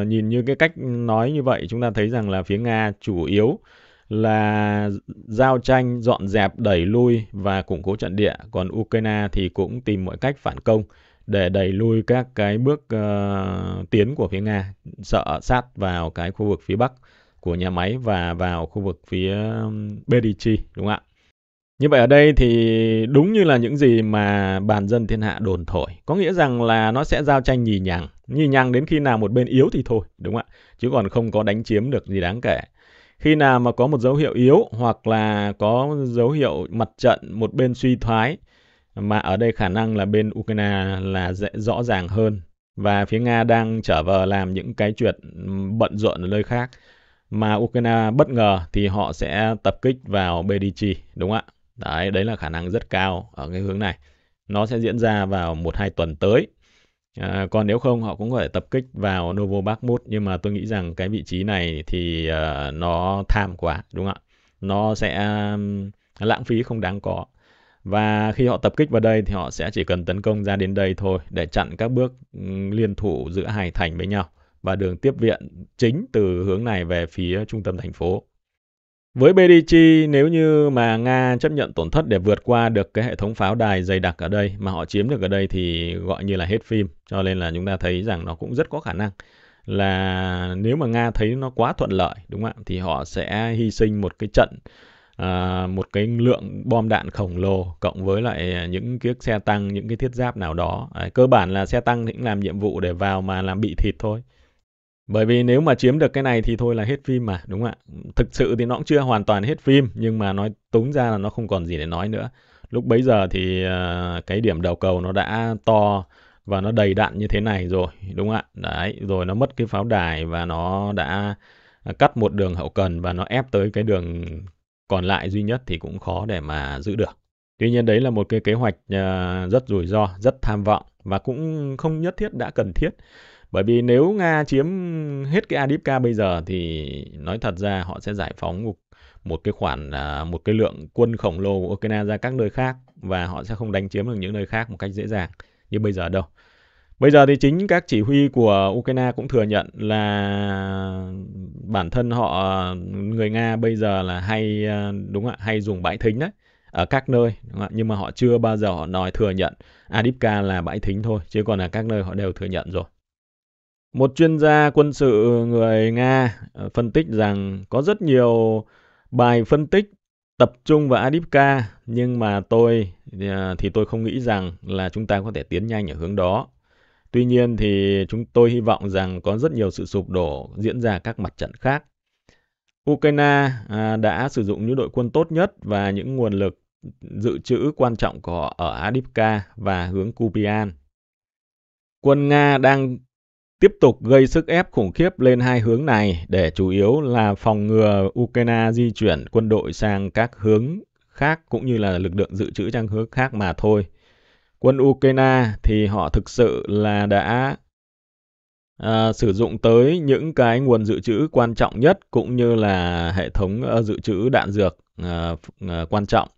nhìn như cái cách nói như vậy chúng ta thấy rằng là phía Nga chủ yếu là giao tranh dọn dẹp đẩy lui và củng cố trận địa, còn Ukraine thì cũng tìm mọi cách phản công để đẩy lui các cái bước uh, tiến của phía Nga, sợ sát vào cái khu vực phía bắc của nhà máy và vào khu vực phía Berichi đúng không ạ? Như vậy ở đây thì đúng như là những gì mà bàn dân thiên hạ đồn thổi. Có nghĩa rằng là nó sẽ giao tranh nhì nhằng. Nhì nhằng đến khi nào một bên yếu thì thôi, đúng không ạ? Chứ còn không có đánh chiếm được gì đáng kể. Khi nào mà có một dấu hiệu yếu hoặc là có dấu hiệu mặt trận một bên suy thoái mà ở đây khả năng là bên Ukraine là dễ, rõ ràng hơn và phía Nga đang trở vào làm những cái chuyện bận rộn ở nơi khác mà Ukraine bất ngờ thì họ sẽ tập kích vào Bedichi đúng không ạ? Đấy, đấy là khả năng rất cao ở cái hướng này. Nó sẽ diễn ra vào 1 2 tuần tới À, còn nếu không họ cũng có thể tập kích vào Novo Bakhmut nhưng mà tôi nghĩ rằng cái vị trí này thì uh, nó tham quá đúng không ạ? Nó sẽ um, lãng phí không đáng có. Và khi họ tập kích vào đây thì họ sẽ chỉ cần tấn công ra đến đây thôi để chặn các bước liên thủ giữa hai thành với nhau và đường tiếp viện chính từ hướng này về phía trung tâm thành phố. Với Berichi, nếu như mà Nga chấp nhận tổn thất để vượt qua được cái hệ thống pháo đài dày đặc ở đây mà họ chiếm được ở đây thì gọi như là hết phim. Cho nên là chúng ta thấy rằng nó cũng rất có khả năng là nếu mà Nga thấy nó quá thuận lợi đúng không ạ thì họ sẽ hy sinh một cái trận à, một cái lượng bom đạn khổng lồ cộng với lại những chiếc xe tăng những cái thiết giáp nào đó cơ bản là xe tăng thì cũng làm nhiệm vụ để vào mà làm bị thịt thôi bởi vì nếu mà chiếm được cái này thì thôi là hết phim mà, đúng không ạ? Thực sự thì nó cũng chưa hoàn toàn hết phim, nhưng mà nói túng ra là nó không còn gì để nói nữa. Lúc bấy giờ thì ờ, cái điểm đầu cầu nó đã to và nó đầy đặn như thế này rồi, đúng không ạ? Đấy, rồi nó mất cái pháo đài và nó đã ờ, cắt một đường hậu cần và nó ép tới cái đường còn lại duy nhất thì cũng khó để mà giữ được. Tuy nhiên đấy là một cái kế hoạch ờ, rất rủi ro, rất tham vọng và cũng không nhất thiết đã cần thiết bởi vì nếu Nga chiếm hết cái Adipka bây giờ thì nói thật ra họ sẽ giải phóng một, một cái khoản à, một cái lượng quân khổng lồ của Ukraine ra các nơi khác và họ sẽ không đánh chiếm được những nơi khác một cách dễ dàng như bây giờ đâu. Bây giờ thì chính các chỉ huy của Ukraine cũng thừa nhận là bản thân họ người Nga bây giờ là hay à, đúng không ạ, hay dùng bãi thính đấy ở các nơi đúng không? nhưng mà họ chưa bao giờ họ nói thừa nhận Adipka là bãi thính thôi chứ còn là các nơi họ đều thừa nhận rồi. Một chuyên gia quân sự người Nga ờ, phân tích rằng có rất nhiều bài phân tích tập trung vào Adipka nhưng mà tôi ờ, thì tôi không nghĩ rằng là chúng ta có thể tiến nhanh ở hướng đó. Tuy nhiên thì chúng tôi hy vọng rằng có rất nhiều sự sụp đổ diễn ra các mặt trận khác. Ukraine ờ, đã sử dụng những đội quân tốt nhất và những nguồn lực dự trữ quan trọng của họ ở Adipka và hướng Kupian. Quân Nga đang tiếp tục gây sức ép khủng khiếp lên hai hướng này để chủ yếu là phòng ngừa Ukraine di chuyển quân đội sang các hướng khác cũng như là lực lượng dự trữ trang hướng khác mà thôi. Quân Ukraine thì họ thực sự là đã à, sử dụng tới những cái nguồn dự trữ quan trọng nhất cũng như là hệ thống ờ, dự trữ đạn dược uh, uh, quan trọng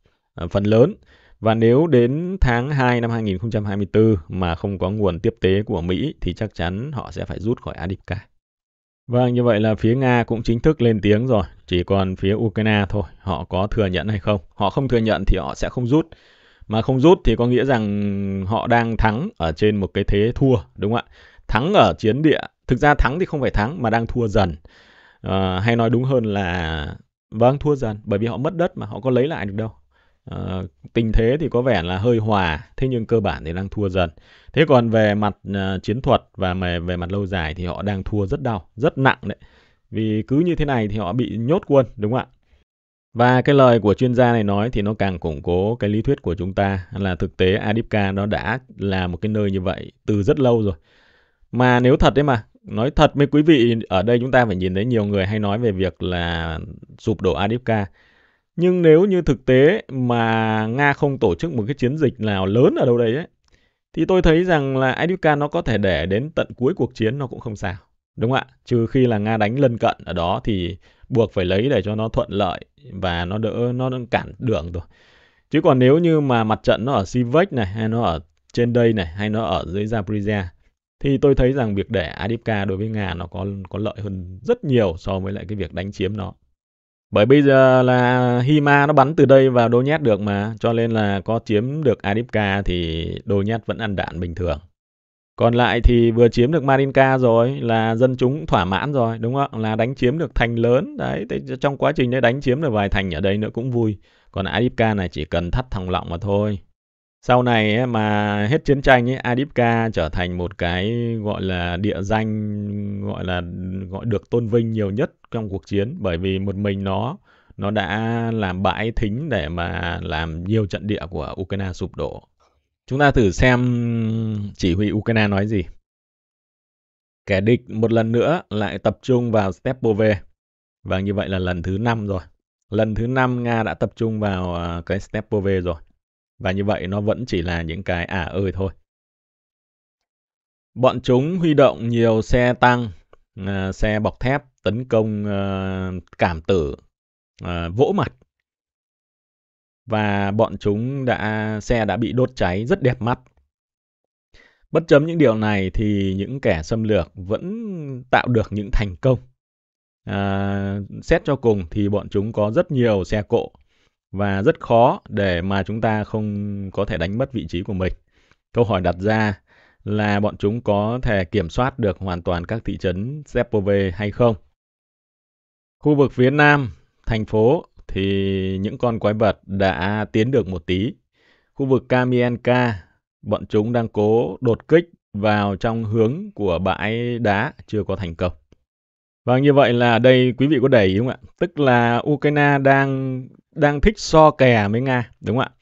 uh, phần lớn. Và nếu đến tháng 2 năm 2024 mà không có nguồn tiếp tế của Mỹ thì chắc chắn họ sẽ phải rút khỏi Adipka. Vâng, như vậy là phía Nga cũng chính thức lên tiếng rồi, chỉ còn phía Ukraine thôi, họ có thừa nhận hay không. Họ không thừa nhận thì họ sẽ không rút. Mà không rút thì có nghĩa rằng họ đang thắng ở trên một cái thế thua, đúng không ạ? Thắng ở chiến địa, thực ra thắng thì không phải thắng mà đang thua dần. À, hay nói đúng hơn là vâng thua dần bởi vì họ mất đất mà họ có lấy lại được đâu Ờ, tình thế thì có vẻ là hơi hòa, thế nhưng cơ bản thì đang thua dần. Thế còn về mặt uh, chiến thuật và về, về mặt lâu dài thì họ đang thua rất đau, rất nặng đấy. Vì cứ như thế này thì họ bị nhốt quân, đúng không ạ? Và cái lời của chuyên gia này nói thì nó càng củng cố cái lý thuyết của chúng ta là thực tế Adipka nó đã là một cái nơi như vậy từ rất lâu rồi. Mà nếu thật đấy mà, nói thật với quý vị, ở đây chúng ta phải nhìn thấy nhiều người hay nói về việc là sụp đổ Adipka nhưng nếu như thực tế mà Nga không tổ chức một cái chiến dịch nào lớn ở đâu đấy ấy, thì tôi thấy rằng là Educa nó có thể để đến tận cuối cuộc chiến nó cũng không sao. Đúng không ạ? Trừ khi là Nga đánh lân cận ở đó thì buộc phải lấy để cho nó thuận lợi và nó đỡ nó đỡ cản đường thôi Chứ còn nếu như mà mặt trận nó ở Sivek này hay nó ở trên đây này hay nó ở dưới Zaporizhia thì tôi thấy rằng việc để Adipka đối với Nga nó có có lợi hơn rất nhiều so với lại cái việc đánh chiếm nó. Bởi bây giờ là Hima nó bắn từ đây vào Donetsk được mà, cho nên là có chiếm được Adipka thì Donetsk vẫn ăn đạn bình thường. Còn lại thì vừa chiếm được Marinka rồi là dân chúng thỏa mãn rồi, đúng không? Là đánh chiếm được thành lớn. Đấy, trong quá trình đấy đánh chiếm được vài thành ở đây nữa cũng vui. Còn Adipka này chỉ cần thắt thòng lọng mà thôi sau này mà hết chiến tranh ấy Adipka trở thành một cái gọi là địa danh gọi là gọi được tôn vinh nhiều nhất trong cuộc chiến bởi vì một mình nó nó đã làm bãi thính để mà làm nhiều trận địa của Ukraine sụp đổ. Chúng ta thử xem chỉ huy Ukraine nói gì. Kẻ địch một lần nữa lại tập trung vào Stepove. Và như vậy là lần thứ 5 rồi. Lần thứ 5 Nga đã tập trung vào ờ, cái Stepove rồi. Và như vậy nó vẫn chỉ là những cái ả ơi thôi. Bọn chúng huy động nhiều xe tăng, à, xe bọc thép tấn công à, cảm tử, à, vỗ mặt. Và bọn chúng đã xe đã bị đốt cháy rất đẹp mắt. Bất chấm những điều này thì những kẻ xâm lược vẫn tạo được những thành công. À, xét cho cùng thì bọn chúng có rất nhiều xe cộ và rất khó để mà chúng ta không có thể đánh mất vị trí của mình. Câu hỏi đặt ra là bọn chúng có thể kiểm soát được hoàn toàn các thị trấn Zepove hay không? Khu vực phía nam, thành phố thì những con quái vật đã tiến được một tí. Khu vực Kamienka, bọn chúng đang cố đột kích vào trong hướng của bãi đá chưa có thành công. Vâng, như vậy là đây quý vị có để ý không ạ? Tức là Ukraine đang đang thích so kè với Nga, đúng không ạ?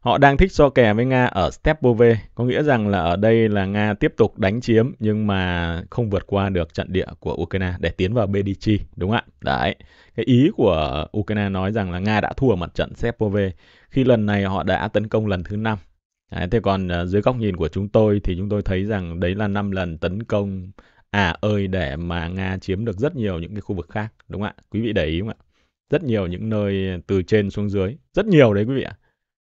Họ đang thích so kè với Nga ở Stepove, có nghĩa rằng là ở đây là Nga tiếp tục đánh chiếm nhưng mà không vượt qua được trận địa của Ukraine để tiến vào bdc đúng không ạ? Đấy, cái ý của Ukraine nói rằng là Nga đã thua mặt trận Stepove khi lần này họ đã tấn công lần thứ 5. Đấy, thế còn ờ, dưới góc nhìn của chúng tôi thì chúng tôi thấy rằng đấy là 5 lần tấn công à ơi để mà Nga chiếm được rất nhiều những cái khu vực khác đúng không ạ? Quý vị để ý không ạ? Rất nhiều những nơi từ trên xuống dưới, rất nhiều đấy quý vị ạ.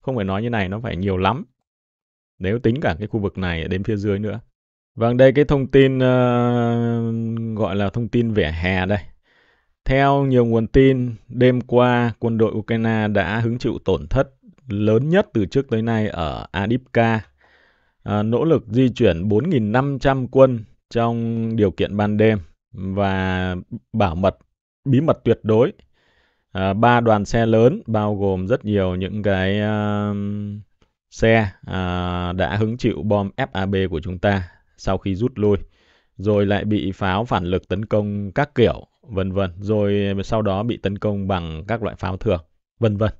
Không phải nói như này nó phải nhiều lắm. Nếu tính cả cái khu vực này đến phía dưới nữa. Vâng, đây cái thông tin uh, gọi là thông tin vỉa hè đây. Theo nhiều nguồn tin, đêm qua quân đội Ukraine đã hứng chịu tổn thất lớn nhất từ trước tới nay ở Adipka. À, nỗ lực di chuyển 4.500 quân trong điều kiện ban đêm và bảo mật bí mật tuyệt đối à, ba đoàn xe lớn bao gồm rất nhiều những cái uh, xe uh, đã hứng chịu bom FAB của chúng ta sau khi rút lui rồi lại bị pháo phản lực tấn công các kiểu vân vân rồi sau đó bị tấn công bằng các loại pháo thường vân vân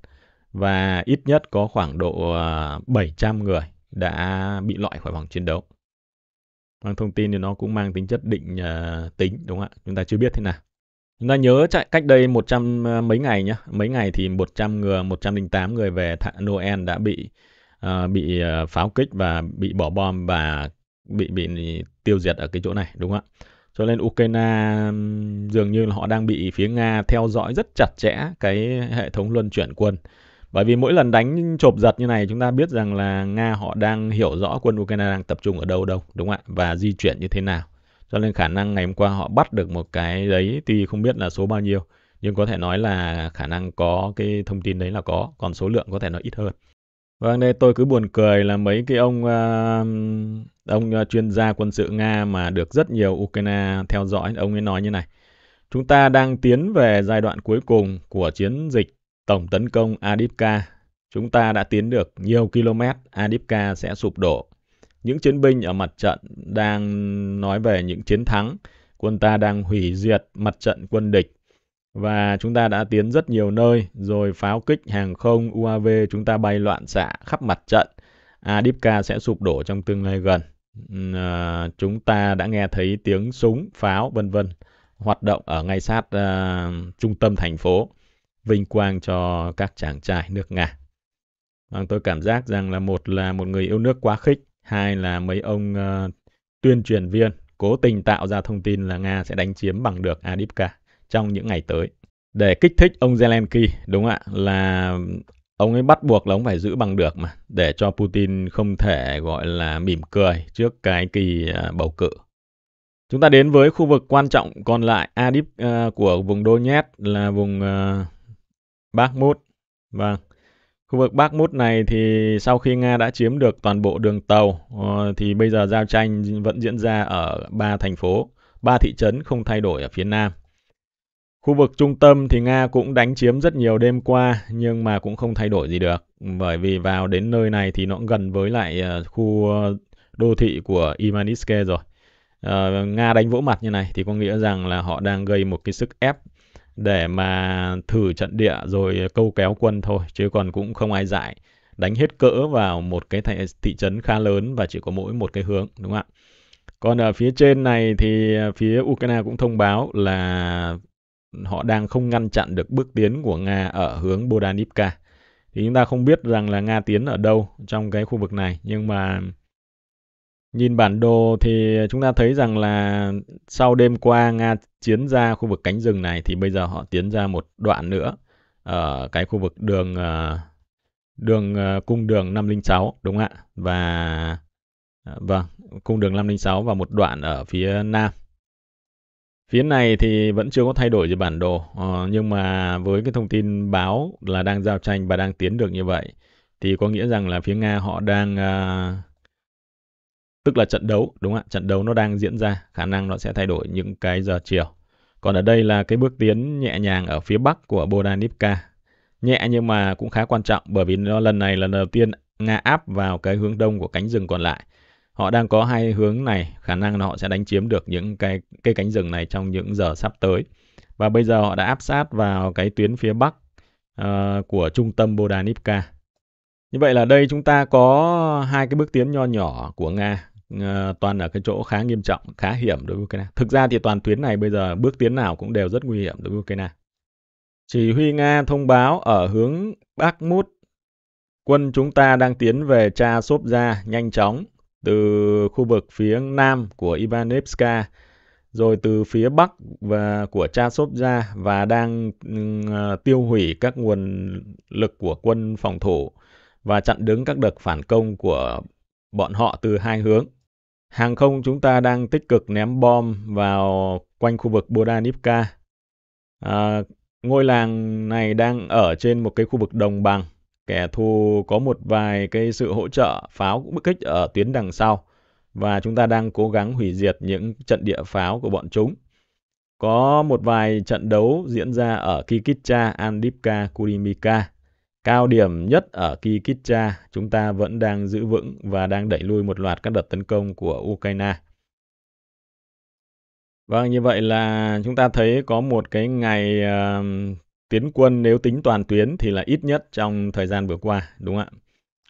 và ít nhất có khoảng độ uh, 700 người đã bị loại khỏi vòng chiến đấu mang vâng, thông tin thì nó cũng mang tính chất định uh, tính đúng không ạ chúng ta chưa biết thế nào chúng ta nhớ chạy cách đây 100 uh, à, mấy ngày nhá mấy ngày thì 100 người 108 người về thạ Noel đã bị uh, bị uh, pháo kích và bị bỏ bom và bị bị tiêu diệt ở cái chỗ này đúng không ạ cho nên Ukraine dường như là họ đang bị phía Nga theo dõi rất chặt chẽ cái hệ thống luân chuyển quân bởi vì mỗi lần đánh chộp giật như này chúng ta biết rằng là Nga họ đang hiểu rõ quân Ukraine đang tập trung ở đâu đâu, đúng không ạ? Và di chuyển như thế nào. Cho nên khả năng ngày hôm qua họ bắt được một cái đấy tuy không biết là số bao nhiêu, nhưng có thể nói là khả năng có cái thông tin đấy là có, còn số lượng có thể nói ít hơn. Vâng, đây tôi cứ buồn cười là mấy cái ông uh, ông ờ, chuyên gia quân sự Nga mà được rất nhiều Ukraine theo dõi, ông ấy nói như này. Chúng ta đang tiến về giai đoạn cuối cùng của chiến dịch Tổng tấn công Adipka, chúng ta đã tiến được nhiều km, Adipka sẽ sụp đổ. Những chiến binh ở mặt trận đang nói về những chiến thắng, quân ta đang hủy diệt mặt trận quân địch. Và chúng ta đã tiến rất nhiều nơi, rồi pháo kích hàng không UAV chúng ta bay loạn xạ khắp mặt trận. Adipka sẽ sụp đổ trong tương lai gần. À, chúng ta đã nghe thấy tiếng súng, pháo, vân vân hoạt động ở ngay sát uh, trung tâm thành phố vinh quang cho các chàng trai nước Nga. Vâng, tôi cảm giác rằng là một là một người yêu nước quá khích, hai là mấy ông uh, tuyên truyền viên cố tình tạo ra thông tin là Nga sẽ đánh chiếm bằng được Adipka trong những ngày tới. Để kích thích ông Zelensky, đúng ạ, là ông ấy bắt buộc là ông phải giữ bằng được mà, để cho Putin không thể gọi là mỉm cười trước cái kỳ ờ, bầu cử. Chúng ta đến với khu vực quan trọng còn lại Adip uh, của vùng Donetsk là vùng uh, Bakhmut. Vâng. Khu vực Bakhmut này thì sau khi Nga đã chiếm được toàn bộ đường tàu ờ, thì bây giờ giao tranh vẫn diễn ra ở ba thành phố, ba thị trấn không thay đổi ở phía nam. Khu vực trung tâm thì Nga cũng đánh chiếm rất nhiều đêm qua nhưng mà cũng không thay đổi gì được bởi vì vào đến nơi này thì nó cũng gần với lại ờ, khu đô thị của Ivanivske rồi. Ờ, Nga đánh vỗ mặt như này thì có nghĩa rằng là họ đang gây một cái sức ép để mà thử trận địa rồi câu kéo quân thôi chứ còn cũng không ai dại đánh hết cỡ vào một cái thị trấn khá lớn và chỉ có mỗi một cái hướng đúng không ạ còn ở phía trên này thì phía Ukraine cũng thông báo là họ đang không ngăn chặn được bước tiến của Nga ở hướng Bodanivka thì chúng ta không biết rằng là Nga tiến ở đâu trong cái khu vực này nhưng mà Nhìn bản đồ thì chúng ta thấy rằng là sau đêm qua Nga tiến ra khu vực cánh rừng này thì bây giờ họ tiến ra một đoạn nữa ở ờ, cái khu vực đường ờ, đường ờ, cung đường 506 đúng không ạ? Và vâng, cung đường 506 và một đoạn ở phía nam. Phía này thì vẫn chưa có thay đổi gì bản đồ, nhưng mà với cái thông tin báo là đang giao tranh và đang tiến được như vậy thì có nghĩa rằng là phía Nga họ đang uh, tức là trận đấu đúng không ạ trận đấu nó đang diễn ra khả năng nó sẽ thay đổi những cái giờ chiều còn ở đây là cái bước tiến nhẹ nhàng ở phía bắc của Bodanivka nhẹ nhưng mà cũng khá quan trọng bởi vì nó lần này là lần đầu tiên Nga áp vào cái hướng đông của cánh rừng còn lại họ đang có hai hướng này khả năng là họ sẽ đánh chiếm được những cái cây cánh rừng này trong những giờ sắp tới và bây giờ họ đã áp sát vào cái tuyến phía bắc uh, của trung tâm Bodanivka như vậy là đây chúng ta có hai cái bước tiến nho nhỏ của Nga Ờ, toàn ở cái chỗ khá nghiêm trọng, khá hiểm đối với Ukraine. Thực ra thì toàn tuyến này bây giờ bước tiến nào cũng đều rất nguy hiểm đối với Ukraine. Chỉ huy Nga thông báo ở hướng Bắc Mút, quân chúng ta đang tiến về Cha Sốp Gia nhanh chóng từ khu vực phía nam của Ivanevska, rồi từ phía bắc và của Cha Sốp Gia và đang ờ, tiêu hủy các nguồn lực của quân phòng thủ và chặn đứng các đợt phản công của bọn họ từ hai hướng. Hàng không chúng ta đang tích cực ném bom vào quanh khu vực Bodanivka. À, ngôi làng này đang ở trên một cái khu vực đồng bằng. Kẻ thù có một vài cái sự hỗ trợ pháo cũng bức kích ở tuyến đằng sau và chúng ta đang cố gắng hủy diệt những trận địa pháo của bọn chúng. Có một vài trận đấu diễn ra ở Kikitsa, Andipka, Kurimika Cao điểm nhất ở Kikitsa, chúng ta vẫn đang giữ vững và đang đẩy lui một loạt các đợt tấn công của Ukraine. Vâng, như vậy là chúng ta thấy có một cái ngày uh, tiến quân nếu tính toàn tuyến thì là ít nhất trong thời gian vừa qua, đúng không ạ?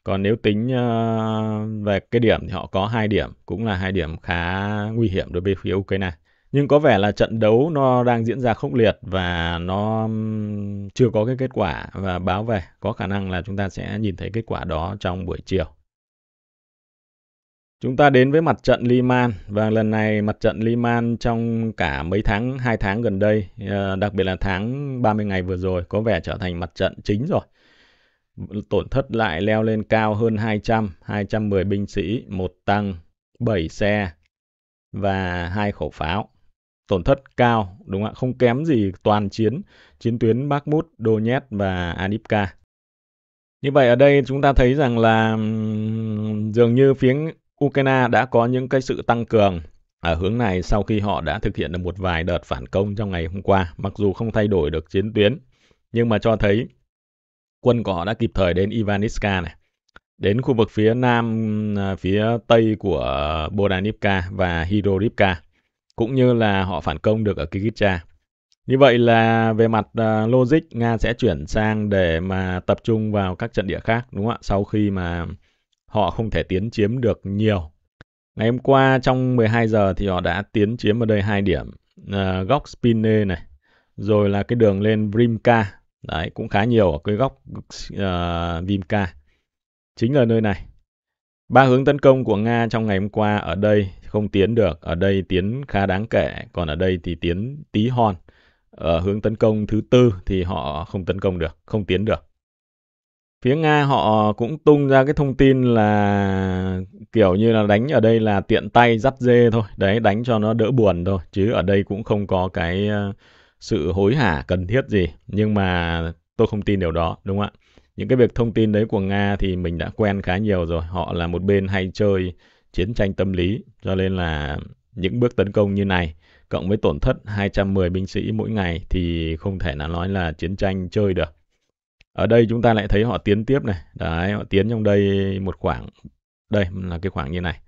Còn nếu tính uh, về cái điểm thì họ có hai điểm, cũng là hai điểm khá nguy hiểm đối với phía Ukraine nhưng có vẻ là trận đấu nó đang diễn ra khốc liệt và nó chưa có cái kết quả và báo về có khả năng là chúng ta sẽ nhìn thấy kết quả đó trong buổi chiều Chúng ta đến với mặt trận Liman và lần này mặt trận Liman trong cả mấy tháng, hai tháng gần đây, ờ, đặc biệt là tháng 30 ngày vừa rồi có vẻ trở thành mặt trận chính rồi. Tổn thất lại leo lên cao hơn 200, 210 binh sĩ, một tăng, 7 xe và hai khẩu pháo tổn thất cao đúng không ạ không kém gì toàn chiến chiến tuyến Bakhmut, Donetsk và Adipka như vậy ở đây chúng ta thấy rằng là dường như phía Ukraine đã có những cái sự tăng cường ở hướng này sau khi họ đã thực hiện được một vài đợt phản công trong ngày hôm qua mặc dù không thay đổi được chiến tuyến nhưng mà cho thấy quân của họ đã kịp thời đến Ivanivka này đến khu vực phía nam à, phía tây của Bodanivka và Hirorivka cũng như là họ phản công được ở Kyrgyzstan. Như vậy là về mặt à, logic Nga sẽ chuyển sang để mà tập trung vào các trận địa khác đúng không ạ? Sau khi mà họ không thể tiến chiếm được nhiều. Ngày hôm qua trong 12 giờ thì họ đã tiến chiếm ở đây hai điểm à, góc Spine này, rồi là cái đường lên Vrimka. Đấy cũng khá nhiều ở cái góc uh, Vimka. Chính là nơi này. Ba hướng tấn công của Nga trong ngày hôm qua ở đây không tiến được, ở đây tiến khá đáng kể, còn ở đây thì tiến tí hon. Ở hướng tấn công thứ tư thì họ không tấn công được, không tiến được. Phía Nga họ cũng tung ra cái thông tin là kiểu như là đánh ở đây là tiện tay dắt dê thôi, đấy đánh cho nó đỡ buồn thôi, chứ ở đây cũng không có cái ờ, sự hối hả cần thiết gì, nhưng mà tôi không tin điều đó, đúng không ạ? những cái việc thông tin đấy của Nga thì mình đã quen khá nhiều rồi họ là một bên hay chơi chiến tranh tâm lý cho nên là những bước tấn công như này cộng với tổn thất 210 binh sĩ mỗi ngày thì không thể nào nói là chiến tranh chơi được. Ở đây chúng ta lại thấy họ tiến tiếp này, đấy họ tiến trong đây một khoảng đây là cái khoảng như này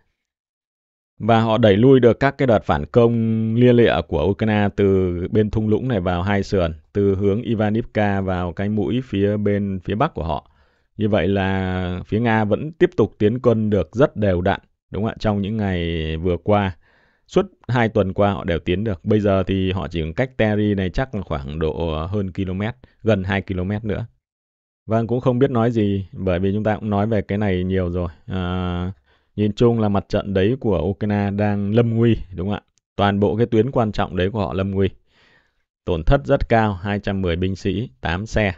và họ đẩy lui được các cái đợt phản công lia lịa của Ukraine từ bên thung lũng này vào hai sườn, từ hướng Ivanivka vào cái mũi phía bên phía bắc của họ. Như vậy là phía Nga vẫn tiếp tục tiến quân được rất đều đặn, đúng không ạ? Trong những ngày vừa qua, suốt hai tuần qua họ đều tiến được. Bây giờ thì họ chỉ cách Terry này chắc là khoảng độ hơn km, gần 2 km nữa. Vâng, cũng không biết nói gì bởi vì chúng ta cũng nói về cái này nhiều rồi. À, Nhìn chung là mặt trận đấy của Ukraine đang lâm nguy, đúng không ạ? Toàn bộ cái tuyến quan trọng đấy của họ lâm nguy. Tổn thất rất cao, 210 binh sĩ, 8 xe.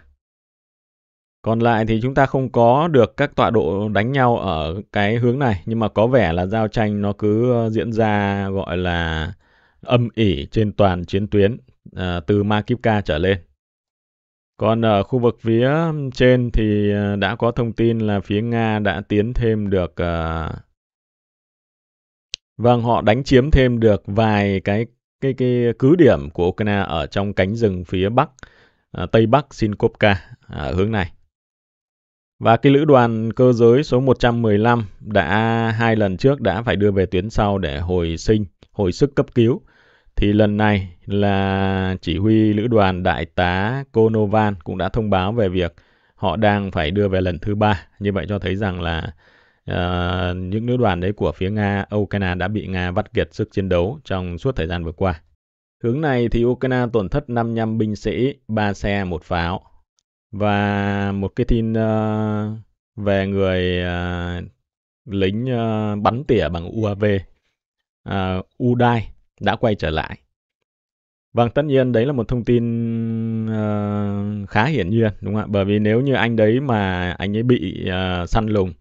Còn lại thì chúng ta không có được các tọa độ đánh nhau ở cái hướng này, nhưng mà có vẻ là giao tranh nó cứ ờ, diễn ra gọi là âm ỉ trên toàn chiến tuyến à, từ Makivka trở lên. Còn ở khu vực phía trên thì ờ, đã có thông tin là phía Nga đã tiến thêm được uh, Vâng, họ đánh chiếm thêm được vài cái cái cái cứ điểm của Ukraine ở trong cánh rừng phía bắc à, tây bắc Sinkovka ở à, hướng này. Và cái lữ đoàn cơ giới số 115 đã hai lần trước đã phải đưa về tuyến sau để hồi sinh, hồi sức cấp cứu. Thì lần này là chỉ huy lữ đoàn đại tá Konovan cũng đã thông báo về việc họ đang phải đưa về lần thứ ba. Như vậy cho thấy rằng là Ờ, những lữ đoàn đấy của phía Nga, Ukraine đã bị Nga vắt kiệt sức chiến đấu trong suốt thời gian vừa qua. Hướng này thì Ukraine tổn thất 55 binh sĩ, 3 xe, 1 pháo. Và một cái tin uh, về người uh, lính uh, bắn tỉa bằng UAV, uh, Udai đã quay trở lại. Vâng, tất nhiên đấy là một thông tin uh, khá hiển nhiên, đúng không ạ? Bởi vì nếu như anh đấy mà anh ấy bị uh, săn lùng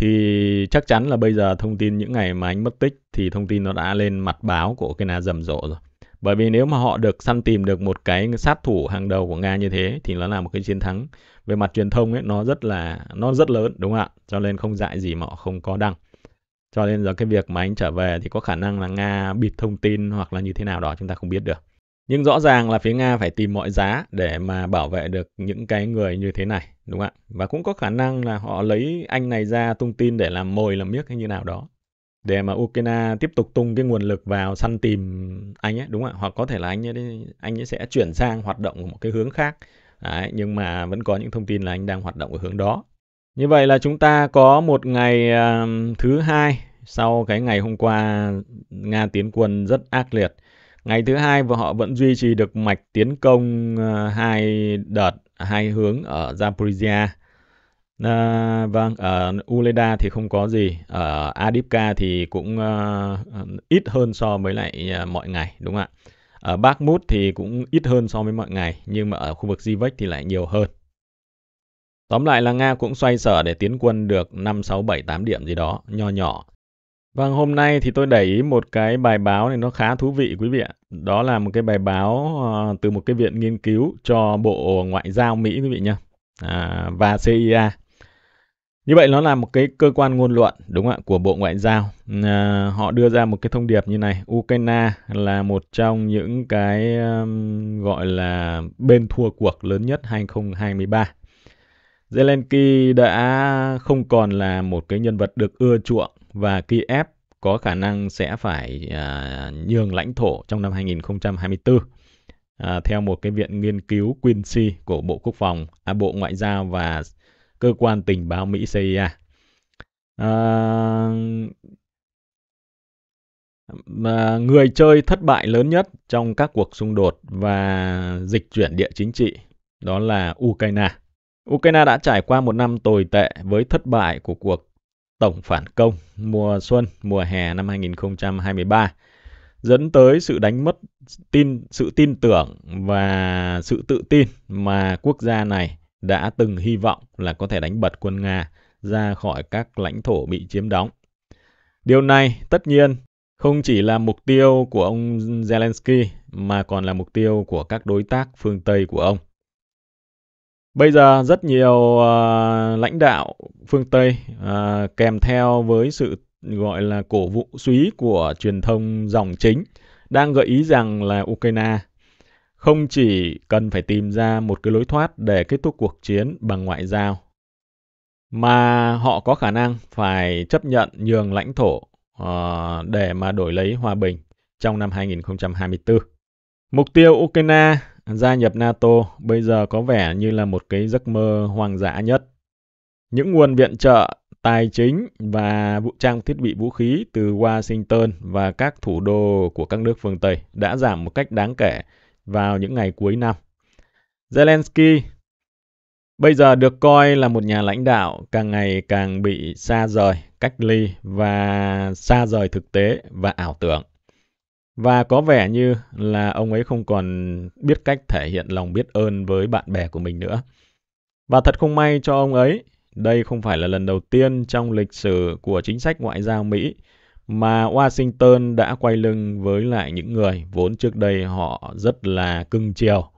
thì chắc chắn là bây giờ thông tin những ngày mà anh mất tích thì thông tin nó đã lên mặt báo của cái na rầm rộ rồi. Bởi vì nếu mà họ được săn tìm được một cái sát thủ hàng đầu của Nga như thế thì nó là một cái chiến thắng về mặt truyền thông ấy nó rất là nó rất lớn đúng không ạ? Cho nên không dại gì mà họ không có đăng. Cho nên giờ cái việc mà anh trở về thì có khả năng là Nga bịt thông tin hoặc là như thế nào đó chúng ta không biết được. Nhưng rõ ràng là phía Nga phải tìm mọi giá để mà bảo vệ được những cái người như thế này, đúng không ạ? Và cũng có khả năng là họ lấy anh này ra tung tin để làm mồi làm miếc hay như nào đó. Để mà Ukraine tiếp tục tung cái nguồn lực vào săn tìm anh ấy, đúng không ạ? Hoặc có thể là anh ấy, anh ấy sẽ chuyển sang hoạt động ở một cái hướng khác. Đấy, nhưng mà vẫn có những thông tin là anh đang hoạt động ở hướng đó. Như vậy là chúng ta có một ngày uh, thứ hai sau cái ngày hôm qua Nga tiến quân rất ác liệt. Ngày thứ hai và họ vẫn duy trì được mạch tiến công ờ, hai đợt hai hướng ở Zaporizhia. À, vâng, ở Uleda thì không có gì, ở Adipka thì cũng uh, ít hơn so với lại uh, mọi ngày, đúng không ạ? Ở Bakhmut thì cũng ít hơn so với mọi ngày, nhưng mà ở khu vực Zivek thì lại nhiều hơn. Tóm lại là Nga cũng xoay sở để tiến quân được 5, 6, 7, 8 điểm gì đó, nho nhỏ. Vâng, hôm nay thì tôi để ý một cái bài báo này nó khá thú vị quý vị ạ. Đó là một cái bài báo uh, từ một cái viện nghiên cứu cho Bộ Ngoại giao Mỹ quý vị nhé. À, và CIA. Như vậy nó là một cái cơ quan ngôn luận đúng không ạ của Bộ Ngoại giao. À, họ đưa ra một cái thông điệp như này, Ukraine là một trong những cái um, gọi là bên thua cuộc lớn nhất 2023. Zelensky đã không còn là một cái nhân vật được ưa chuộng và Kiev có khả năng sẽ phải à, nhường lãnh thổ trong năm 2024 à, theo một cái viện nghiên cứu Quincy của Bộ Quốc phòng, à, Bộ Ngoại giao và cơ quan tình báo Mỹ CIA. À, mà người chơi thất bại lớn nhất trong các cuộc xung đột và dịch chuyển địa chính trị đó là Ukraine. Ukraine đã trải qua một năm tồi tệ với thất bại của cuộc tổng phản công mùa xuân, mùa hè năm 2023 dẫn tới sự đánh mất tin sự tin tưởng và sự tự tin mà quốc gia này đã từng hy vọng là có thể đánh bật quân Nga ra khỏi các lãnh thổ bị chiếm đóng. Điều này tất nhiên không chỉ là mục tiêu của ông Zelensky mà còn là mục tiêu của các đối tác phương Tây của ông. Bây giờ rất nhiều uh, lãnh đạo phương Tây uh, kèm theo với sự gọi là cổ vũ suý của truyền thông dòng chính đang gợi ý rằng là Ukraine không chỉ cần phải tìm ra một cái lối thoát để kết thúc cuộc chiến bằng ngoại giao mà họ có khả năng phải chấp nhận nhường lãnh thổ uh, để mà đổi lấy hòa bình trong năm 2024. Mục tiêu Ukraine gia nhập NATO bây giờ có vẻ như là một cái giấc mơ hoang dã nhất. Những nguồn viện trợ, tài chính và vũ trang thiết bị vũ khí từ Washington và các thủ đô của các nước phương Tây đã giảm một cách đáng kể vào những ngày cuối năm. Zelensky bây giờ được coi là một nhà lãnh đạo càng ngày càng bị xa rời, cách ly và xa rời thực tế và ảo tưởng. Và có vẻ như là ông ấy không còn biết cách thể hiện lòng biết ơn với bạn bè của mình nữa. Và thật không may cho ông ấy, đây không phải là lần đầu tiên trong lịch sử của chính sách ngoại giao Mỹ mà Washington đã quay lưng với lại những người vốn trước đây họ rất là cưng chiều.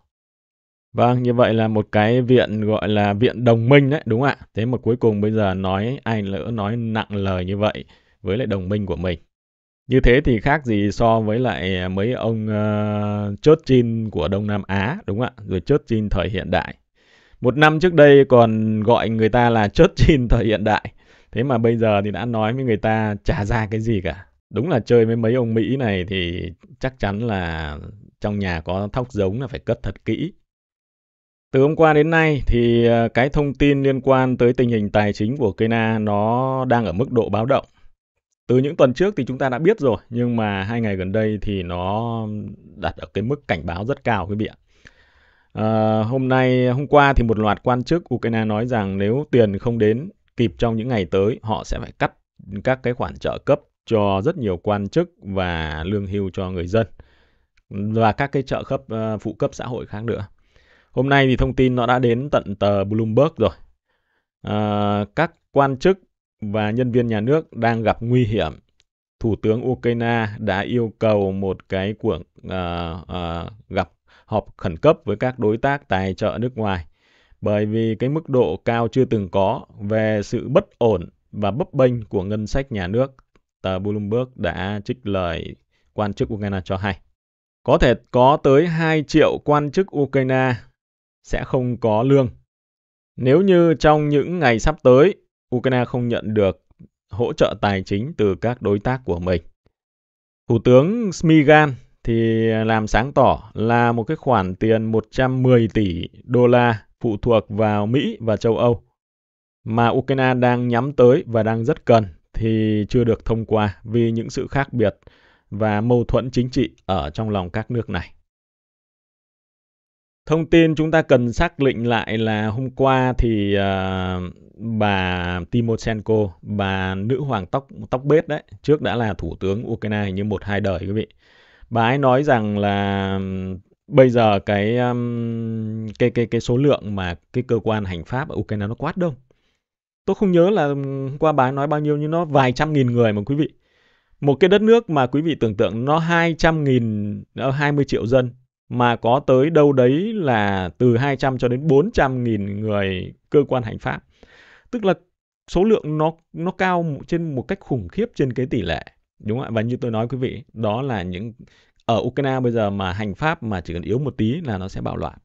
Vâng, như vậy là một cái viện gọi là viện đồng minh đấy, đúng ạ. Thế mà cuối cùng bây giờ nói ai lỡ nói nặng lời như vậy với lại đồng minh của mình. Như thế thì khác gì so với lại à, mấy ông uh, Churchill của Đông Nam Á, đúng không ạ? Rồi chốt Churchill thời hiện đại. Một năm trước đây còn gọi người ta là chốt [laughs] Churchill thời hiện đại. Thế mà bây giờ thì đã nói với người ta trả ra cái gì cả. Đúng là chơi với mấy ông Mỹ này thì chắc chắn là trong nhà có thóc giống là phải cất thật kỹ. Từ hôm qua đến nay thì à, cái thông tin liên quan tới tình hình tài chính của Kenya nó đang ở mức độ báo động từ những tuần trước thì chúng ta đã biết rồi nhưng mà hai ngày gần đây thì nó đặt ở cái mức cảnh báo rất cao quý vị ạ à, hôm nay hôm qua thì một loạt quan chức Ukraine nói rằng nếu tiền không đến kịp trong những ngày tới họ sẽ phải cắt các cái khoản trợ cấp cho rất nhiều quan chức và lương hưu cho người dân và các cái trợ cấp ờ, phụ cấp xã hội khác nữa hôm nay thì thông tin nó đã đến tận tờ Bloomberg rồi à, các quan chức và nhân viên nhà nước đang gặp nguy hiểm. Thủ tướng Ukraine đã yêu cầu một cái cuộc uh, uh, gặp họp khẩn cấp với các đối tác tài trợ nước ngoài bởi vì cái mức độ cao chưa từng có về sự bất ổn và bấp bênh của ngân sách nhà nước. Tờ Bloomberg đã trích lời quan chức Ukraine cho hay. Có thể có tới 2 triệu quan chức Ukraine sẽ không có lương. Nếu như trong những ngày sắp tới Ukraine không nhận được hỗ trợ tài chính từ các đối tác của mình. Thủ tướng Smigan thì làm sáng tỏ là một cái khoản tiền 110 tỷ đô la phụ thuộc vào Mỹ và châu Âu mà Ukraine đang nhắm tới và đang rất cần thì chưa được thông qua vì những sự khác biệt và mâu thuẫn chính trị ở trong lòng các nước này thông tin chúng ta cần xác định lại là hôm qua thì uh, bà Timoshenko, bà nữ hoàng tóc tóc bết đấy, trước đã là thủ tướng Ukraine hình như một hai đời quý vị. Bà ấy nói rằng là bây giờ cái um, cái cái cái số lượng mà cái cơ quan hành pháp ở Ukraine nó quá đông. Tôi không nhớ là qua bà ấy nói bao nhiêu nhưng nó vài trăm nghìn người mà quý vị. Một cái đất nước mà quý vị tưởng tượng nó 200 nghìn, 20 ờ, triệu dân mà có tới đâu đấy là từ 200 cho đến 400 nghìn người cơ quan hành pháp. Tức là số lượng nó nó cao trên một cách khủng khiếp trên cái tỷ lệ. Đúng không ạ? Và như tôi nói quý vị, đó là những ở Ukraine bây giờ mà hành pháp mà chỉ cần yếu một tí là nó sẽ bạo loạn.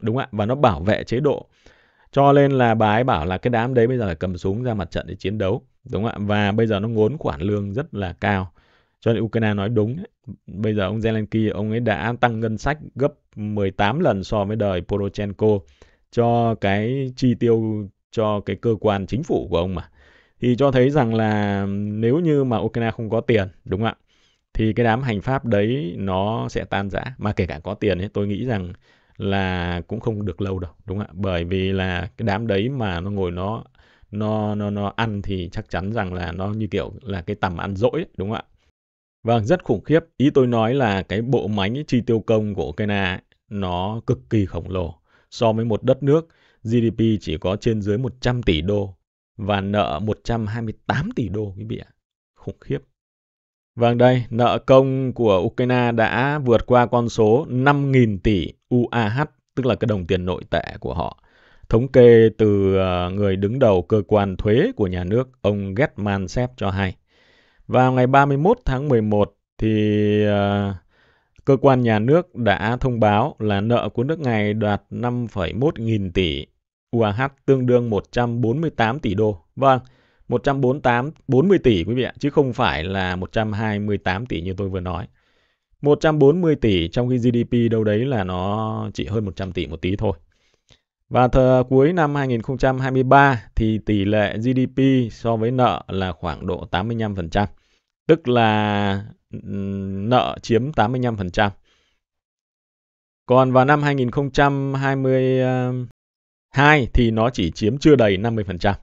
Đúng không ạ? Và nó bảo vệ chế độ. Cho nên là bà ấy bảo là cái đám đấy bây giờ là cầm súng ra mặt trận để chiến đấu. Đúng không ạ? Và bây giờ nó ngốn khoản lương rất là cao cho nên Ukraine nói đúng bây giờ ông Zelensky ông ấy đã tăng ngân sách gấp 18 lần so với đời Poroshenko cho cái chi tiêu cho cái cơ quan chính phủ của ông mà thì cho thấy rằng là nếu như mà Ukraine không có tiền đúng không ạ thì cái đám hành pháp đấy nó sẽ tan rã mà kể cả có tiền ấy tôi nghĩ rằng là cũng không được lâu đâu đúng không ạ bởi vì là cái đám đấy mà nó ngồi nó nó nó nó ăn thì chắc chắn rằng là nó như kiểu là cái tầm ăn dỗi đúng không ạ Vâng, rất khủng khiếp. Ý tôi nói là cái bộ máy chi tiêu công của Ukraine nó cực kỳ khổng lồ. So với một đất nước GDP chỉ có trên dưới 100 tỷ đô và nợ 128 tỷ đô quý vị ạ. Khủng khiếp. Vâng đây, nợ công của Ukraine đã vượt qua con số 5.000 tỷ UAH, tức là cái đồng tiền nội tệ của họ. Thống kê từ ờ, người đứng đầu cơ quan thuế của nhà nước, ông Getman Sepp cho hay. Vào ngày 31 tháng 11 thì ờ, cơ quan nhà nước đã thông báo là nợ của nước này đạt 5,1 nghìn tỷ UAH tương đương 148 tỷ đô. Vâng, 148 40 tỷ quý vị ạ, chứ không phải là 128 tỷ như tôi vừa nói. 140 tỷ trong khi GDP đâu đấy là nó chỉ hơn 100 tỷ một tí thôi. Và thờ cuối năm 2023 thì tỷ lệ GDP so với nợ là khoảng độ 85%, tức là nợ chiếm 85%. Còn vào năm 2022 thì nó chỉ chiếm chưa đầy 50%.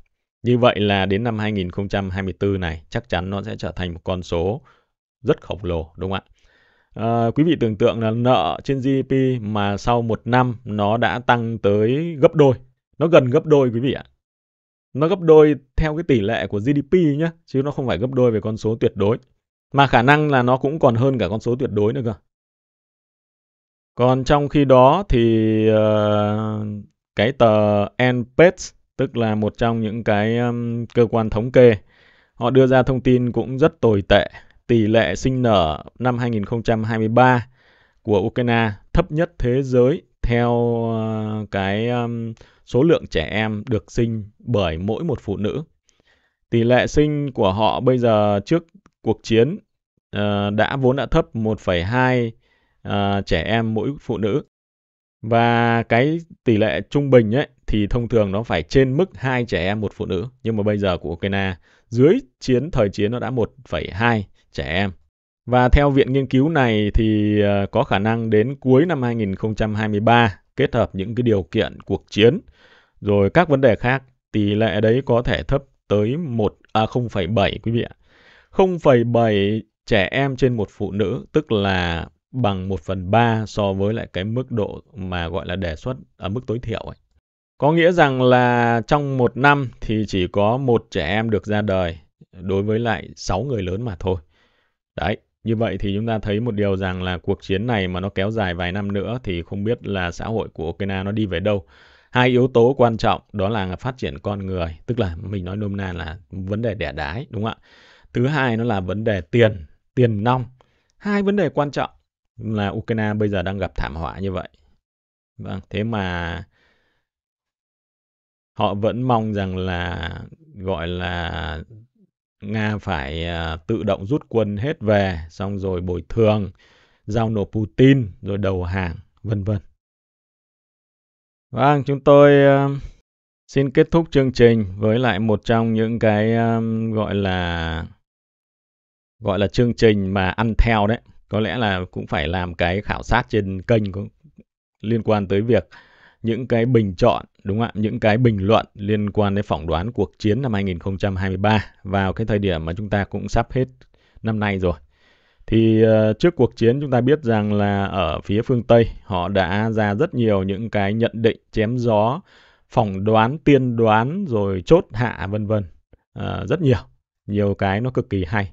Như vậy là đến năm 2024 này chắc chắn nó sẽ trở thành một con số rất khổng lồ đúng không ạ? À, quý vị tưởng tượng là nợ trên GDP mà sau một năm nó đã tăng tới gấp đôi. Nó gần gấp đôi quý vị ạ. Nó gấp đôi theo cái tỷ lệ của GDP nhé, chứ nó không phải gấp đôi về con số tuyệt đối. Mà khả năng là nó cũng còn hơn cả con số tuyệt đối nữa cơ. Còn trong khi đó thì uh, cái tờ NPETS, tức là một trong những cái um, cơ quan thống kê, họ đưa ra thông tin cũng rất tồi tệ tỷ lệ sinh nở năm 2023 của Ukraine thấp nhất thế giới theo ờ, cái số lượng trẻ em được sinh bởi mỗi một phụ nữ. Tỷ lệ sinh của họ bây giờ trước cuộc chiến ờ, đã vốn đã thấp 1,2 ờ, trẻ em mỗi phụ nữ. Và cái tỷ lệ trung bình ấy thì thông thường nó phải trên mức 2 trẻ em một phụ nữ, nhưng mà bây giờ của Ukraine dưới chiến thời chiến nó đã 1,2 trẻ em. Và theo viện nghiên cứu này thì ờ, có khả năng đến cuối năm 2023 kết hợp những cái điều kiện cuộc chiến rồi các vấn đề khác tỷ lệ đấy có thể thấp tới 1 à 0,7 quý vị ạ. 0,7 trẻ em trên một phụ nữ tức là bằng 1 phần 3 so với lại cái mức độ mà gọi là đề xuất ở mức tối thiểu ấy. Có nghĩa rằng là trong một năm thì chỉ có một trẻ em được ra đời đối với lại 6 người lớn mà thôi. Đấy, như vậy thì chúng ta thấy một điều rằng là cuộc chiến này mà nó kéo dài vài năm nữa thì không biết là xã hội của Ukraine nó đi về đâu. Hai yếu tố quan trọng đó là phát triển con người, tức là mình nói nôm na là vấn đề đẻ đái, đúng không ạ? Thứ hai nó là vấn đề tiền, tiền nong. Hai vấn đề quan trọng là Ukraine bây giờ đang gặp thảm họa như vậy. Vâng, thế mà họ vẫn mong rằng là gọi là Nga phải à, tự động rút quân hết về, xong rồi bồi thường, giao nộp Putin, rồi đầu hàng, vân vân. Vâng, chúng tôi à, xin kết thúc chương trình với lại một trong những cái à, gọi là gọi là chương trình mà ăn theo đấy. Có lẽ là cũng phải làm cái khảo sát trên kênh có liên quan tới việc những cái bình chọn đúng không ạ những cái bình luận liên quan đến phỏng đoán cuộc chiến năm 2023 vào cái thời điểm mà chúng ta cũng sắp hết năm nay rồi thì uh, trước cuộc chiến chúng ta biết rằng là ở phía phương Tây họ đã ra rất nhiều những cái nhận định chém gió phỏng đoán tiên đoán rồi chốt hạ vân vân uh, rất nhiều nhiều cái nó cực kỳ hay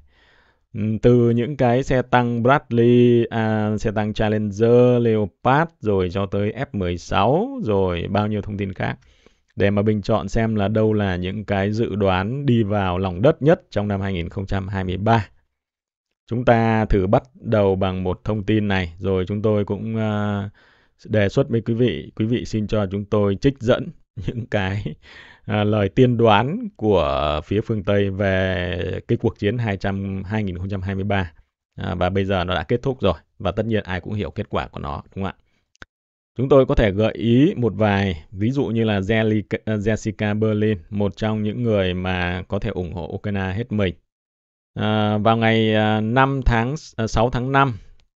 Ừ, từ những cái xe tăng Bradley, à, xe tăng Challenger, Leopard rồi cho tới F16 rồi bao nhiêu thông tin khác để mà bình chọn xem là đâu là những cái dự đoán đi vào lòng đất nhất trong năm 2023. Chúng ta thử bắt đầu bằng một thông tin này rồi chúng tôi cũng uh, đề xuất với quý vị, quý vị xin cho chúng tôi trích dẫn [laughs] những cái À, lời tiên đoán của phía phương Tây về cái cuộc chiến 200 2023 à, và bây giờ nó đã kết thúc rồi và tất nhiên ai cũng hiểu kết quả của nó đúng không ạ? Chúng tôi có thể gợi ý một vài ví dụ như là à, Jessica Berlin, một trong những người mà có thể ủng hộ Ukraine hết mình. À, vào ngày 5 à, tháng 6 tháng 5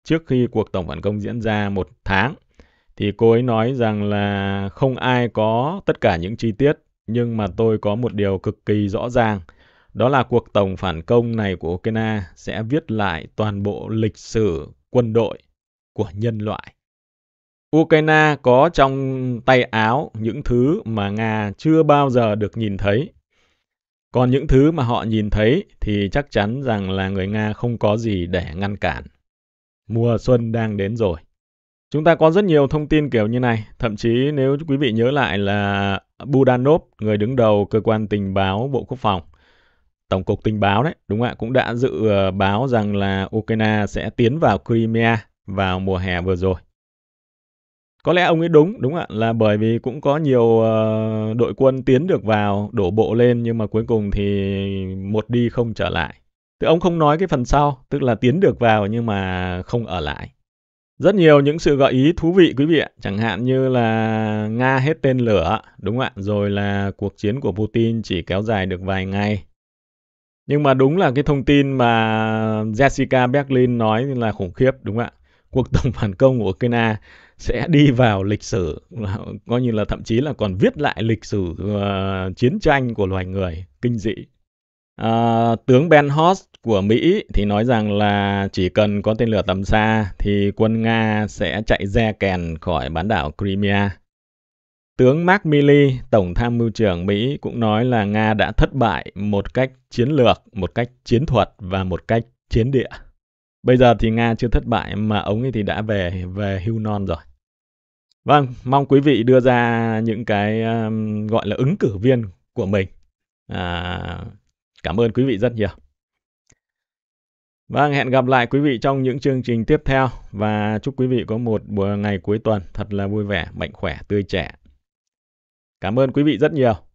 trước khi cuộc tổng phản công diễn ra một tháng thì cô ấy nói rằng là không ai có tất cả những chi tiết nhưng mà tôi có một điều cực kỳ rõ ràng, đó là cuộc tổng phản công này của Ukraine sẽ viết lại toàn bộ lịch sử quân đội của nhân loại. Ukraine có trong tay áo những thứ mà Nga chưa bao giờ được nhìn thấy. Còn những thứ mà họ nhìn thấy thì chắc chắn rằng là người Nga không có gì để ngăn cản. Mùa xuân đang đến rồi. Chúng ta có rất nhiều thông tin kiểu như này. Thậm chí nếu quý vị nhớ lại là Budanov, người đứng đầu cơ quan tình báo Bộ Quốc phòng, Tổng cục tình báo đấy, đúng ạ, cũng đã dự ờ, báo rằng là Ukraine sẽ tiến vào Crimea vào mùa hè vừa rồi. Có lẽ ông ấy đúng, đúng ạ, là bởi vì cũng có nhiều uh, đội quân tiến được vào, đổ bộ lên nhưng mà cuối cùng thì một đi không trở lại. Tức ông không nói cái phần sau, tức là tiến được vào nhưng mà không ở lại rất nhiều những sự gợi ý thú vị quý vị ạ chẳng hạn như là nga hết tên lửa đúng ạ rồi là cuộc chiến của putin chỉ kéo dài được vài ngày nhưng mà đúng là cái thông tin mà jessica berlin nói là khủng khiếp đúng ạ cuộc tổng phản công của ukraine sẽ đi vào lịch sử [laughs] coi như là thậm chí là còn viết lại lịch sử uh, chiến tranh của loài người kinh dị À, tướng Ben Host của Mỹ thì nói rằng là chỉ cần có tên lửa tầm xa thì quân Nga sẽ chạy re kèn khỏi bán đảo Crimea. Tướng Mark Milley, Tổng tham mưu trưởng Mỹ cũng nói là Nga đã thất bại một cách chiến lược, một cách chiến thuật và một cách chiến địa. Bây giờ thì Nga chưa thất bại mà ông ấy thì đã về về hưu non rồi. Vâng, mong quý vị đưa ra những cái um, gọi là ứng cử viên của mình. À, Cảm ơn quý vị rất nhiều. Vâng, hẹn gặp lại quý vị trong những chương trình tiếp theo và chúc quý vị có một buổi ngày cuối tuần thật là vui vẻ, mạnh khỏe, tươi trẻ. Cảm ơn quý vị rất nhiều.